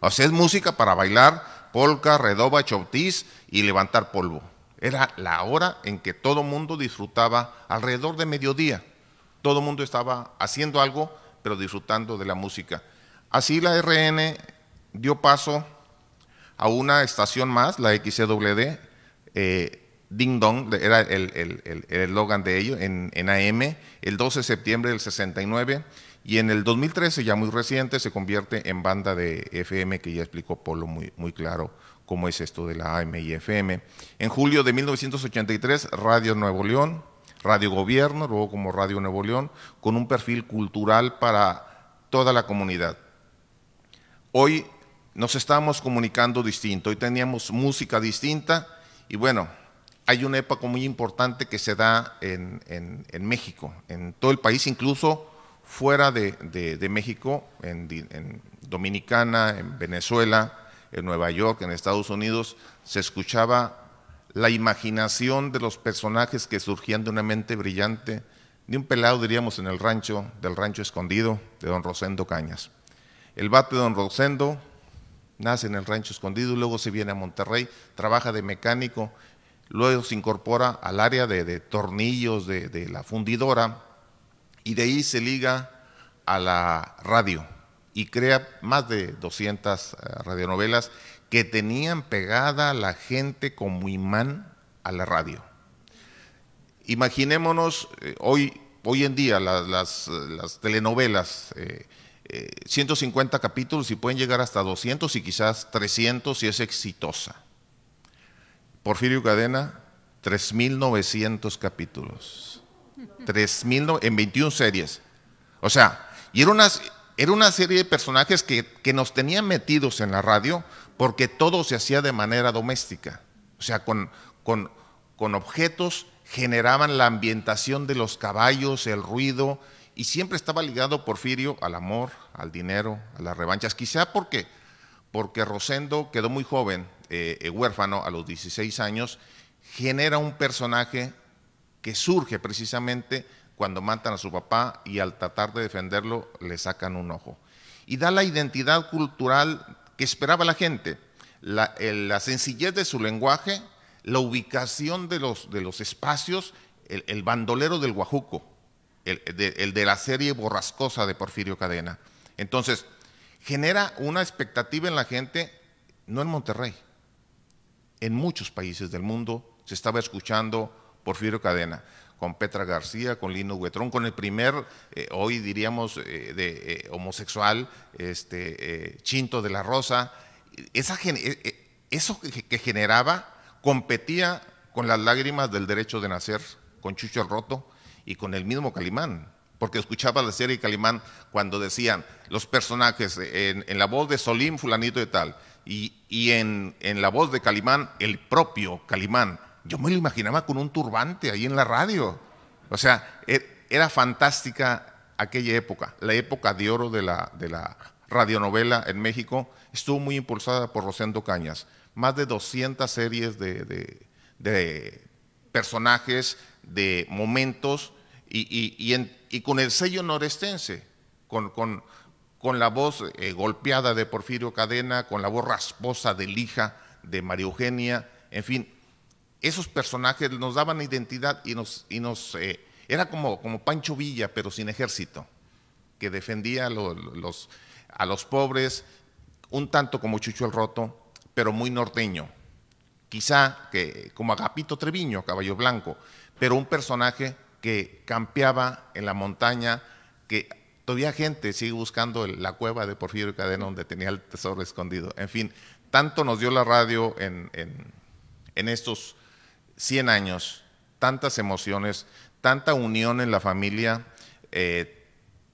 S5: O sea, es música para bailar polka, redoba, choutis y levantar polvo. Era la hora en que todo mundo disfrutaba alrededor de mediodía. Todo mundo estaba haciendo algo, pero disfrutando de la música. Así la RN dio paso a una estación más, la XCWD, eh, Ding Dong, era el eslogan de ello, en, en, AM, el 12 de septiembre del 69, y en el 2013, ya muy reciente, se convierte en banda de FM, que ya explicó Polo muy, muy claro cómo es esto de la AM y FM. En julio de 1983, Radio Nuevo León, Radio Gobierno, luego como Radio Nuevo León, con un perfil cultural para toda la comunidad Hoy nos estábamos comunicando distinto, hoy teníamos música distinta y bueno, hay una época muy importante que se da en, México, en todo el país, incluso fuera de, México, en, en, Dominicana, en Venezuela, en Nueva York, en Estados Unidos, se escuchaba la imaginación de los personajes que surgían de una mente brillante, de un pelado, diríamos, en el rancho, del rancho escondido de don Rosendo Cañas. El bate don Rosendo nace en el Rancho Escondido, luego se viene a Monterrey, trabaja de mecánico, luego se incorpora al área de, tornillos de, la fundidora y de ahí se liga a la radio y crea más de 200 eh, radionovelas que tenían pegada a la gente como imán a la radio. Imaginémonos eh, hoy, hoy en día eh, las, telenovelas, 150 capítulos y pueden llegar hasta 200 y quizás 300 si es exitosa. Porfirio Cadena, 3.900 capítulos. en 21 series. O sea, y era una, era una serie de personajes que, nos tenían metidos en la radio porque todo se hacía de manera doméstica. O sea, con, con, con objetos generaban la ambientación de los caballos, el ruido, y siempre estaba ligado Porfirio al amor, al dinero, a las revanchas. Quizá porque, porque Rosendo quedó muy joven, eh, eh, huérfano, a los 16 años, genera un personaje que surge precisamente cuando matan a su papá y al tratar de defenderlo le sacan un ojo. Y da la identidad cultural que esperaba la gente, la, sencillez de su lenguaje, la ubicación de los, de los espacios, el, el bandolero del Guajuco, el de, la serie borrascosa de Porfirio Cadena. Entonces, genera una expectativa en la gente, no en Monterrey, en muchos países del mundo se estaba escuchando Porfirio Cadena con Petra García, con Lino Huetrón, con el primer, eh, hoy diríamos, eh, de eh, homosexual, este, Chinto de la Rosa. Esa, eso que, generaba competía con las lágrimas del derecho de nacer, con Chucho el Roto, y con el mismo Calimán, porque escuchaba la serie Calimán cuando decían los personajes en, la voz de Solín, fulanito y tal, y, en, la voz de Calimán, el propio Calimán. Yo me lo imaginaba con un turbante ahí en la radio. O sea, e, era fantástica aquella época, la época de oro de la, de la radionovela en México, estuvo muy impulsada por Rosendo Cañas. Más de 200 series de, de, de personajes, de momentos y, con el sello norestense, con, con, la voz eh, golpeada de Porfirio Cadena, con la voz rasposa de Lija, de María Eugenia, en fin, esos personajes nos daban identidad y nos, y eh, era como, como Pancho Villa, pero sin ejército, que defendía a los, a los pobres, un tanto como Chucho el Roto, pero muy norteño. Quizá que, como Agapito Treviño, Caballo Blanco, pero un personaje que campeaba en la montaña, que todavía gente sigue buscando la cueva de Porfirio Cadena donde tenía el tesoro escondido. En fin, tanto nos dio la radio en, estos 100 años, tantas emociones, tanta unión en la familia, eh,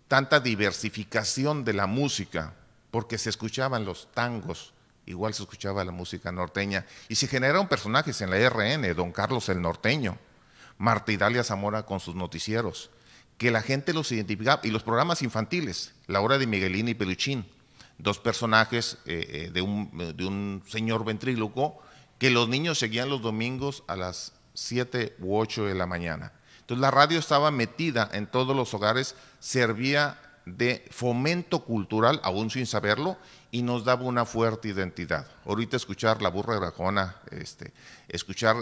S5: tanta diversificación de la música, porque se escuchaban los tangos, igual se escuchaba la música norteña, y se generaron personajes en la RN, don Carlos el Norteño, Marta Italia Zamora con sus noticieros, que la gente los identificaba, y los programas infantiles, la hora de Miguelín y Peluchín, dos personajes eh, eh, eh, de, un, señor ventríloco que los niños seguían los domingos a las 7 u 8 de la mañana. Entonces la radio estaba metida en todos los hogares, servía de fomento cultural, aún sin saberlo, y nos daba una fuerte identidad. Ahorita escuchar La Burra Grajona, este, escuchar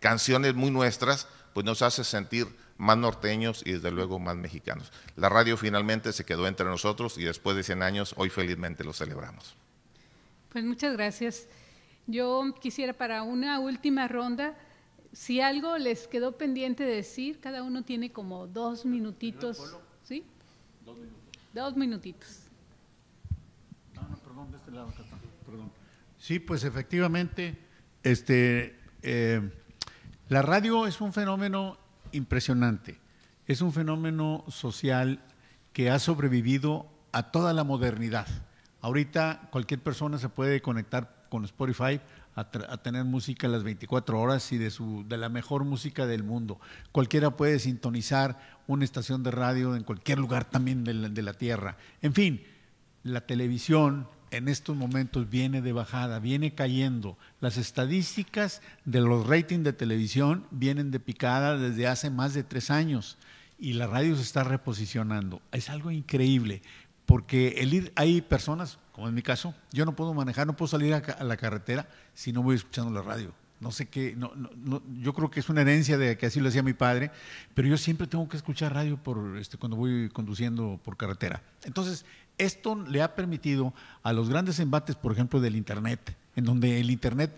S5: canciones muy nuestras, pues nos hace sentir más norteños y desde luego más mexicanos. La radio finalmente se quedó entre nosotros y después de 100 años hoy felizmente lo celebramos.
S1: Pues muchas gracias. Yo quisiera para una última ronda, si algo les quedó pendiente de decir, cada uno tiene como dos minutitos. ¿Sí? Dos minutitos. Dos minutitos.
S2: No, ah, no, perdón, de este lado, Sí, pues efectivamente, este... Eh, la radio es un fenómeno impresionante, es un fenómeno social que ha sobrevivido a toda la modernidad. Ahorita cualquier persona se puede conectar con Spotify a, tener música las 24 horas y de, su, de la mejor música del mundo. Cualquiera puede sintonizar una estación de radio en cualquier lugar también de la Tierra. En fin, la televisión, en estos momentos viene de bajada, viene cayendo. Las estadísticas de los ratings de televisión vienen de picada desde hace más de tres años y la radio se está reposicionando. Es algo increíble, porque el ir, hay personas, como en mi caso, yo no puedo manejar, no puedo salir a, la carretera si no voy escuchando la radio. No sé qué, no, no, no, yo creo que es una herencia de que así lo hacía mi padre, pero yo siempre tengo que escuchar radio por, este, cuando voy conduciendo por carretera. Entonces, esto le ha permitido a los grandes embates, por ejemplo, del Internet, en donde el Internet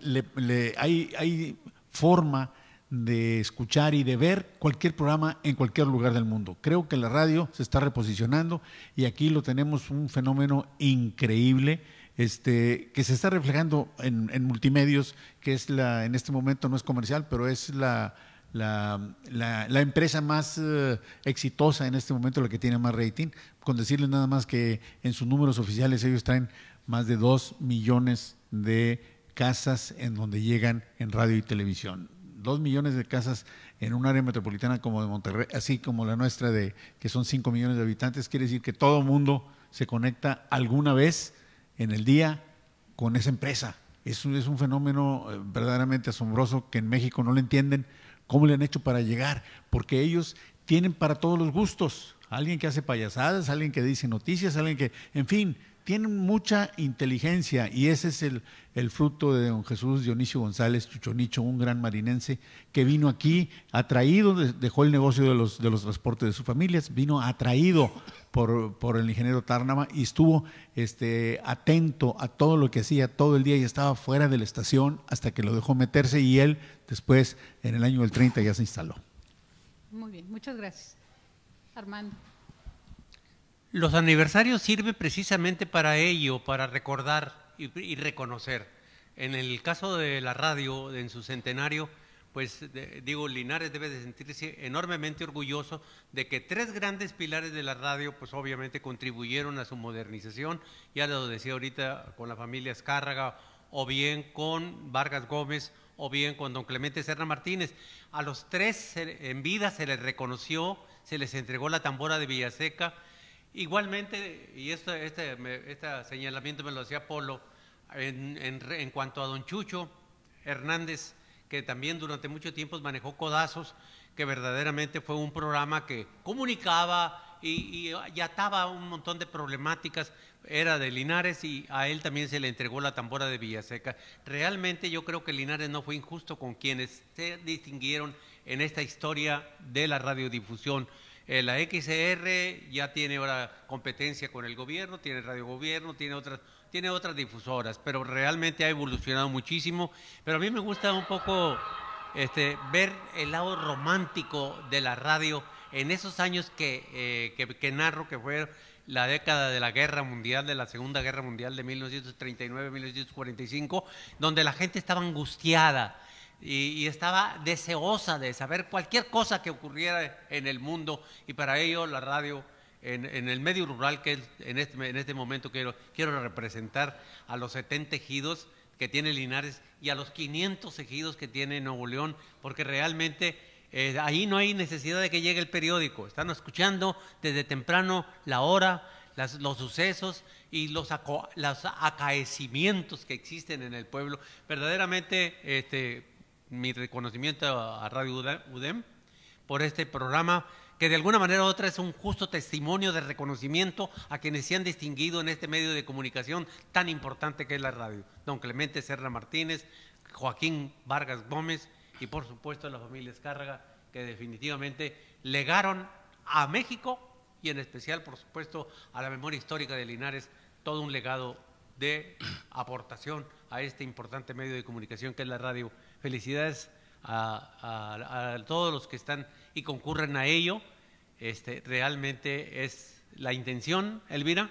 S2: hay, forma de escuchar y de ver cualquier programa en cualquier lugar del mundo. Creo que la radio se está reposicionando y aquí lo tenemos un fenómeno increíble este, que se está reflejando en, en multimedios, que es la, en este momento no es comercial, pero es la la, empresa más eh, exitosa en este momento, la que tiene más rating, con decirles nada más que en sus números oficiales ellos traen más de dos millones de casas en donde llegan en radio y televisión. Dos millones de casas en un área metropolitana como de Monterrey, así como la nuestra, de que son cinco millones de habitantes, quiere decir que todo mundo se conecta alguna vez en el día con esa empresa. Es es un fenómeno eh, verdaderamente asombroso que en México no lo entienden, cómo le han hecho para llegar, porque ellos tienen para todos los gustos. Alguien que hace payasadas, alguien que dice noticias, alguien que, en fin, tienen mucha inteligencia y ese es el, fruto de don Jesús Dionisio González Chuchonicho, un gran marinense que vino aquí atraído, dejó el negocio de los, de los transportes de sus familias, vino atraído por, por el ingeniero Tárnava y estuvo este, atento a todo lo que hacía todo el día y estaba fuera de la estación hasta que lo dejó meterse y él después en el año del 30 ya se instaló.
S1: Muy bien, muchas gracias. Armando.
S3: Los aniversarios sirven precisamente para ello, para recordar y, reconocer. En el caso de la radio, en su centenario, pues digo, Linares debe de sentirse enormemente orgulloso de que tres grandes pilares de la radio, pues obviamente contribuyeron a su modernización, ya lo decía ahorita con la familia Escárraga, o bien con Vargas Gómez, o bien con don Clemente Serra Martínez. A los tres en vida se les reconoció, se les entregó la tambora de Villaseca Igualmente, y este, este, señalamiento me lo hacía Polo, en, en, en, cuanto a don Chucho Hernández, que también durante mucho tiempo manejó codazos, que verdaderamente fue un programa que comunicaba y, y, y ataba un montón de problemáticas, era de Linares y a él también se le entregó la tambora de Villaseca. Realmente yo creo que Linares no fue injusto con quienes se distinguieron en esta historia de la radiodifusión eh, la XR ya tiene ahora competencia con el gobierno, tiene Radio Gobierno, tiene otras, tiene otras difusoras, pero realmente ha evolucionado muchísimo. Pero a mí me gusta un poco este, ver el lado romántico de la radio en esos años que, eh, que, que narro, que fue la década de la guerra mundial, de la Segunda Guerra Mundial de 1939-1945, donde la gente estaba angustiada, y, estaba deseosa de saber cualquier cosa que ocurriera en el mundo y para ello la radio en, en el medio rural que en este, en este momento quiero, quiero representar a los 70 ejidos que tiene Linares y a los 500 ejidos que tiene Nuevo León, porque realmente eh, ahí no hay necesidad de que llegue el periódico. Están escuchando desde temprano la hora, los sucesos y los, los, acaecimientos que existen en el pueblo. Verdaderamente, este, mi reconocimiento a Radio UDEM por este programa que de alguna manera u otra es un justo testimonio de reconocimiento a quienes se han distinguido en este medio de comunicación tan importante que es la radio. Don Clemente Serra Martínez, Joaquín Vargas Gómez y por supuesto la familia Escárraga, que definitivamente legaron a México y en especial, por supuesto, a la memoria histórica de Linares todo un legado de aportación a este importante medio de comunicación que es la radio. Felicidades a, a todos los que están y concurren a ello. Este, realmente es la intención, Elvira,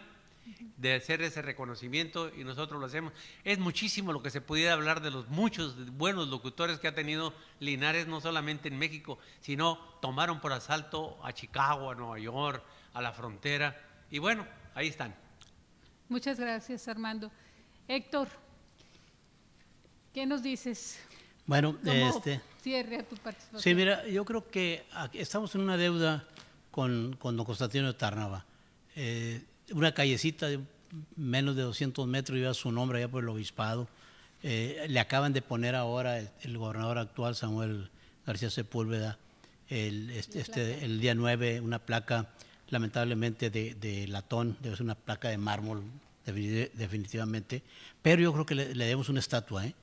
S3: de hacer ese reconocimiento y nosotros lo hacemos. Es muchísimo lo que se pudiera hablar de los muchos buenos locutores que ha tenido Linares, no solamente en México, sino tomaron por asalto a Chicago, a Nueva York, a la frontera. Y bueno, ahí están.
S1: Muchas gracias, Armando. Héctor, ¿qué nos dices?
S4: Bueno, este,
S1: cierre a tu participación. Sí,
S4: mira, yo creo que estamos en una deuda con, don Constantino Tarnava. Eh, una callecita de menos de 200 metros lleva su nombre allá por el obispado. Eh, le acaban de poner ahora el, gobernador actual, Samuel García Sepúlveda, el, este, este el día 9, una placa lamentablemente de, latón, debe ser una placa de mármol definitivamente, pero yo creo que le, demos una estatua. ¿eh?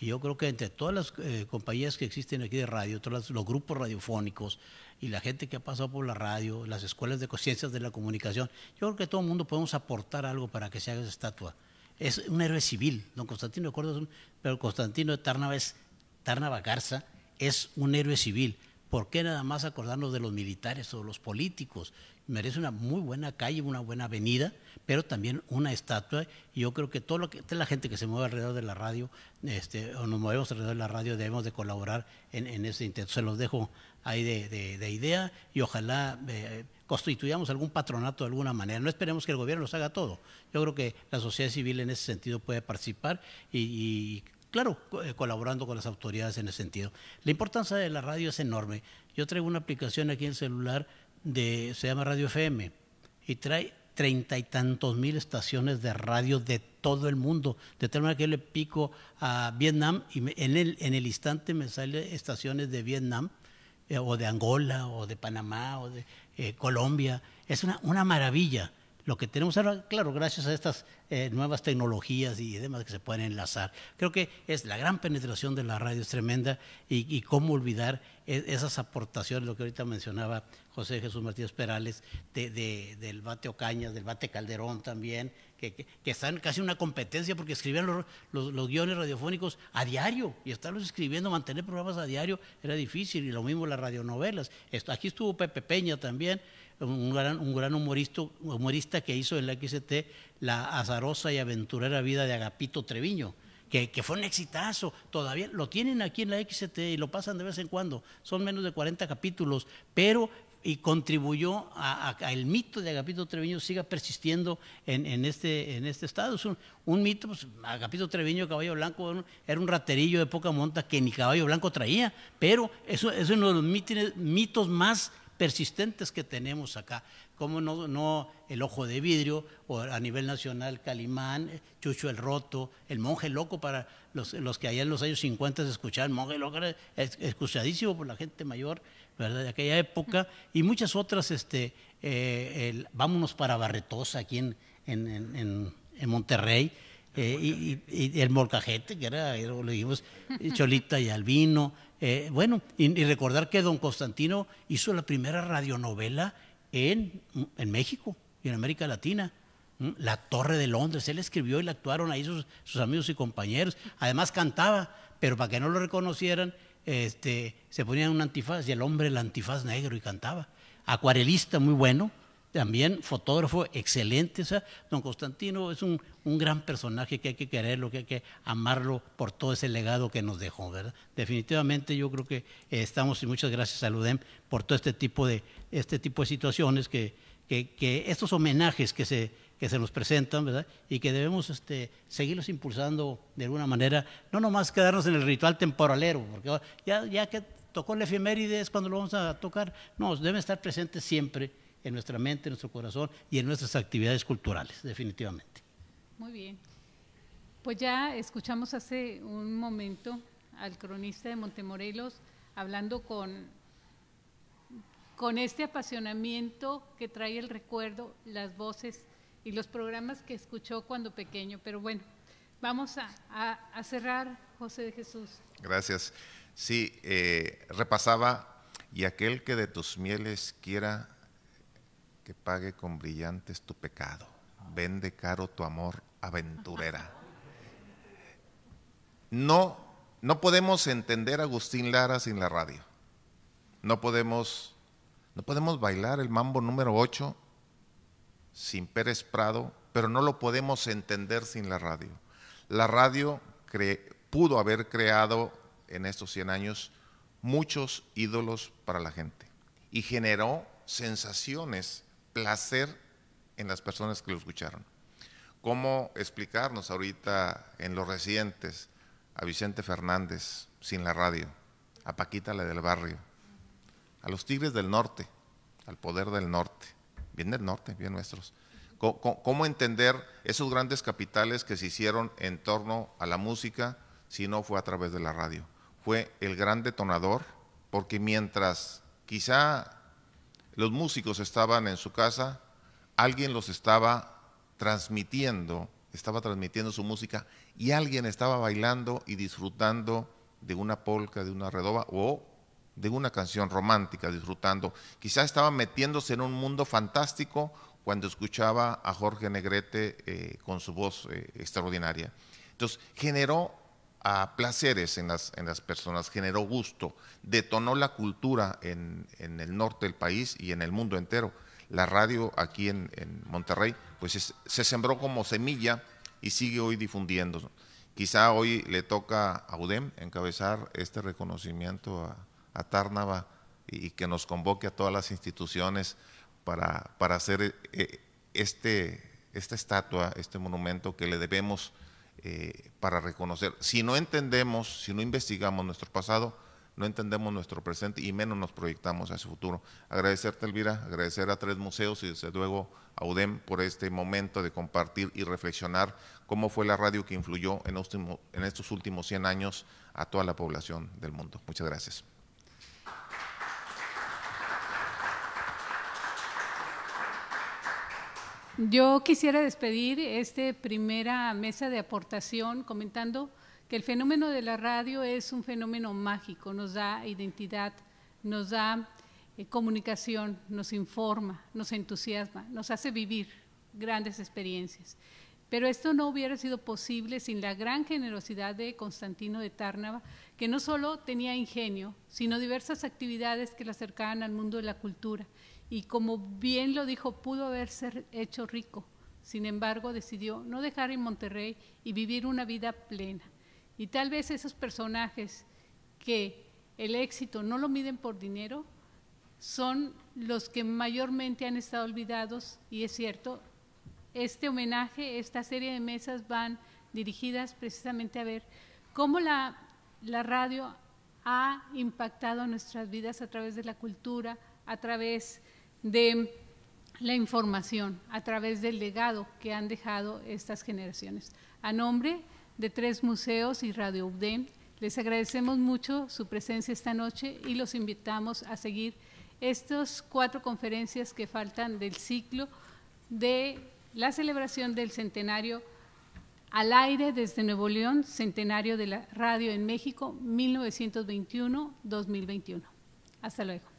S4: Y yo creo que entre todas las eh, compañías que existen aquí de radio, todos los grupos radiofónicos y la gente que ha pasado por la radio, las escuelas de conciencias de la comunicación, yo creo que todo el mundo podemos aportar algo para que se haga esa estatua. Es un héroe civil, don Constantino de Córdoba, pero Constantino de Tárnava, es, Tárnava Garza es un héroe civil. ¿Por qué nada más acordarnos de los militares o de los políticos? merece una muy buena calle, una buena avenida, pero también una estatua. Yo creo que todo lo que la gente que se mueve alrededor de la radio, este, o nos movemos alrededor de la radio, debemos de colaborar en, ese intento. Se los dejo ahí de, idea y ojalá eh, constituyamos algún patronato de alguna manera. No esperemos que el gobierno los haga todo. Yo creo que la sociedad civil en ese sentido puede participar y, y claro, eh, colaborando con las autoridades en ese sentido. La importancia de la radio es enorme. Yo traigo una aplicación aquí en celular de, se llama Radio FM, y trae treinta y tantos mil estaciones de radio de todo el mundo. De tal manera que yo le pico a Vietnam y en, el, en el instante me salen estaciones de Vietnam eh, o de Angola o de Panamá o de eh, Colombia. Es una maravilla. Lo que tenemos ahora, claro, gracias a estas eh, nuevas tecnologías y demás que se pueden enlazar, creo que es la gran penetración de la radio es tremenda y, cómo olvidar e, esas aportaciones, lo que ahorita mencionaba José Jesús Martínez Perales, de, del bate Ocañas, del bate Calderón también, que, que, están casi una competencia porque escribían los, los, guiones radiofónicos a diario y estarlos escribiendo, mantener programas a diario era difícil y lo mismo las radionovelas. Esto, aquí estuvo Pepe Peña también, un gran, humorista que hizo en la XT La azarosa y aventurera vida de Agapito Treviño, que, fue un exitazo. Todavía lo tienen aquí en la XT y lo pasan de vez en cuando. Son menos de 40 capítulos, pero y contribuyó a, el mito de Agapito Treviño siga persistiendo en, este, en este estado. Es un, mito, pues, Agapito Treviño, caballo blanco, era un raterillo de poca monta que ni caballo blanco traía, pero eso, es uno de los mitos más persistentes que tenemos acá, como no, el ojo de vidrio, o a nivel nacional Calimán, Chucho el Roto, el monje loco para los, que allá en los años 50 se escuchaban, monje loco era escuchadísimo por la gente mayor, ¿verdad? De aquella época, y muchas otras, este, eh, vámonos para Barretosa aquí en Monterrey, eh, y, el molcajete, que era, lo dijimos, Cholita y Albino. Eh, bueno, y, recordar que don Constantino hizo la primera radionovela en, en México y en América Latina. La Torre de Londres, él escribió y la actuaron ahí sus, amigos y compañeros. Además cantaba, pero para que no lo reconocieran, este, se ponían un antifaz y el hombre el antifaz negro y cantaba. Acuarelista muy bueno, también fotógrafo excelente. don Constantino es un, gran personaje que hay que quererlo, que hay que amarlo por todo ese legado que nos dejó, ¿verdad? Definitivamente yo creo que eh, estamos, y muchas gracias a Ludem por todo este tipo de, este tipo de situaciones, que, que, estos homenajes que se, que se nos presentan, ¿verdad? Y que debemos este, seguirlos impulsando de alguna manera, no nomás quedarnos en el ritual temporalero, porque ya, ya que tocó la efeméride es cuando lo vamos a tocar, no, debe estar presente siempre en nuestra mente, en nuestro corazón y en nuestras actividades culturales, definitivamente.
S1: Muy bien. Pues ya escuchamos hace un momento al cronista de Montemorelos hablando con, con este apasionamiento que trae el recuerdo, las voces y los programas que escuchó cuando pequeño. Pero bueno, vamos a, cerrar, José de Jesús.
S5: Gracias. Sí, eh, repasaba, y aquel que de tus mieles quiera que pague con brillantes tu pecado. Vende caro tu amor, aventurera. No, no podemos entender a Agustín Lara sin la radio. No podemos, no podemos bailar el mambo número 8 sin Pérez Prado, pero no lo podemos entender sin la radio. La radio pudo haber creado en estos 100 años muchos ídolos para la gente y generó sensaciones placer en las personas que lo escucharon. ¿Cómo explicarnos ahorita en los recientes a Vicente Fernández sin la radio, a Paquita la del barrio, a los Tigres del Norte, al poder del norte, bien del norte, bien nuestros? ¿Cómo, cómo entender esos grandes capitales que se hicieron en torno a la música si no fue a través de la radio? Fue el gran detonador porque mientras quizá los músicos estaban en su casa, alguien los estaba transmitiendo, estaba transmitiendo su música y alguien estaba bailando y disfrutando de una polca, de una redoba o de una canción romántica, disfrutando. Quizá estaba metiéndose en un mundo fantástico cuando escuchaba a Jorge Negrete eh, con su voz eh, extraordinaria. Entonces, generó a placeres en las, en las personas, generó gusto, detonó la cultura en, el norte del país y en el mundo entero. La radio aquí en, Monterrey, pues se sembró como semilla y sigue hoy difundiendo. Quizá hoy le toca a UDEM encabezar este reconocimiento a, a Tárnava y, que nos convoque a todas las instituciones para, para hacer eh, este, esta estatua, este monumento que le debemos eh, para reconocer. Si no entendemos, si no investigamos nuestro pasado, no entendemos nuestro presente y menos nos proyectamos a el futuro. Agradecerte, Elvira, agradecer a Tres Museos y desde luego a UDEM por este momento de compartir y reflexionar cómo fue la radio que influyó en, en estos últimos 100 años a toda la población del mundo. Muchas gracias.
S1: Yo quisiera despedir esta primera mesa de aportación comentando que el fenómeno de la radio es un fenómeno mágico, nos da identidad, nos da eh, comunicación, nos informa, nos entusiasma, nos hace vivir grandes experiencias. Pero esto no hubiera sido posible sin la gran generosidad de Constantino de Tárnava, que no solo tenía ingenio, sino diversas actividades que le acercaban al mundo de la cultura y como bien lo dijo, pudo haberse hecho rico. Sin embargo, decidió no dejar en Monterrey y vivir una vida plena. Y tal vez esos personajes que el éxito no lo miden por dinero son los que mayormente han estado olvidados y es cierto, este homenaje, esta serie de mesas van dirigidas precisamente a ver cómo la, la radio ha impactado nuestras vidas a través de la cultura, a través de la información a través del legado que han dejado estas generaciones. A nombre de tres museos y Radio UDEM, les agradecemos mucho su presencia esta noche y los invitamos a seguir estas cuatro conferencias que faltan del ciclo de la celebración del centenario al aire desde Nuevo León, centenario de la radio en México 1921-2021. Hasta luego.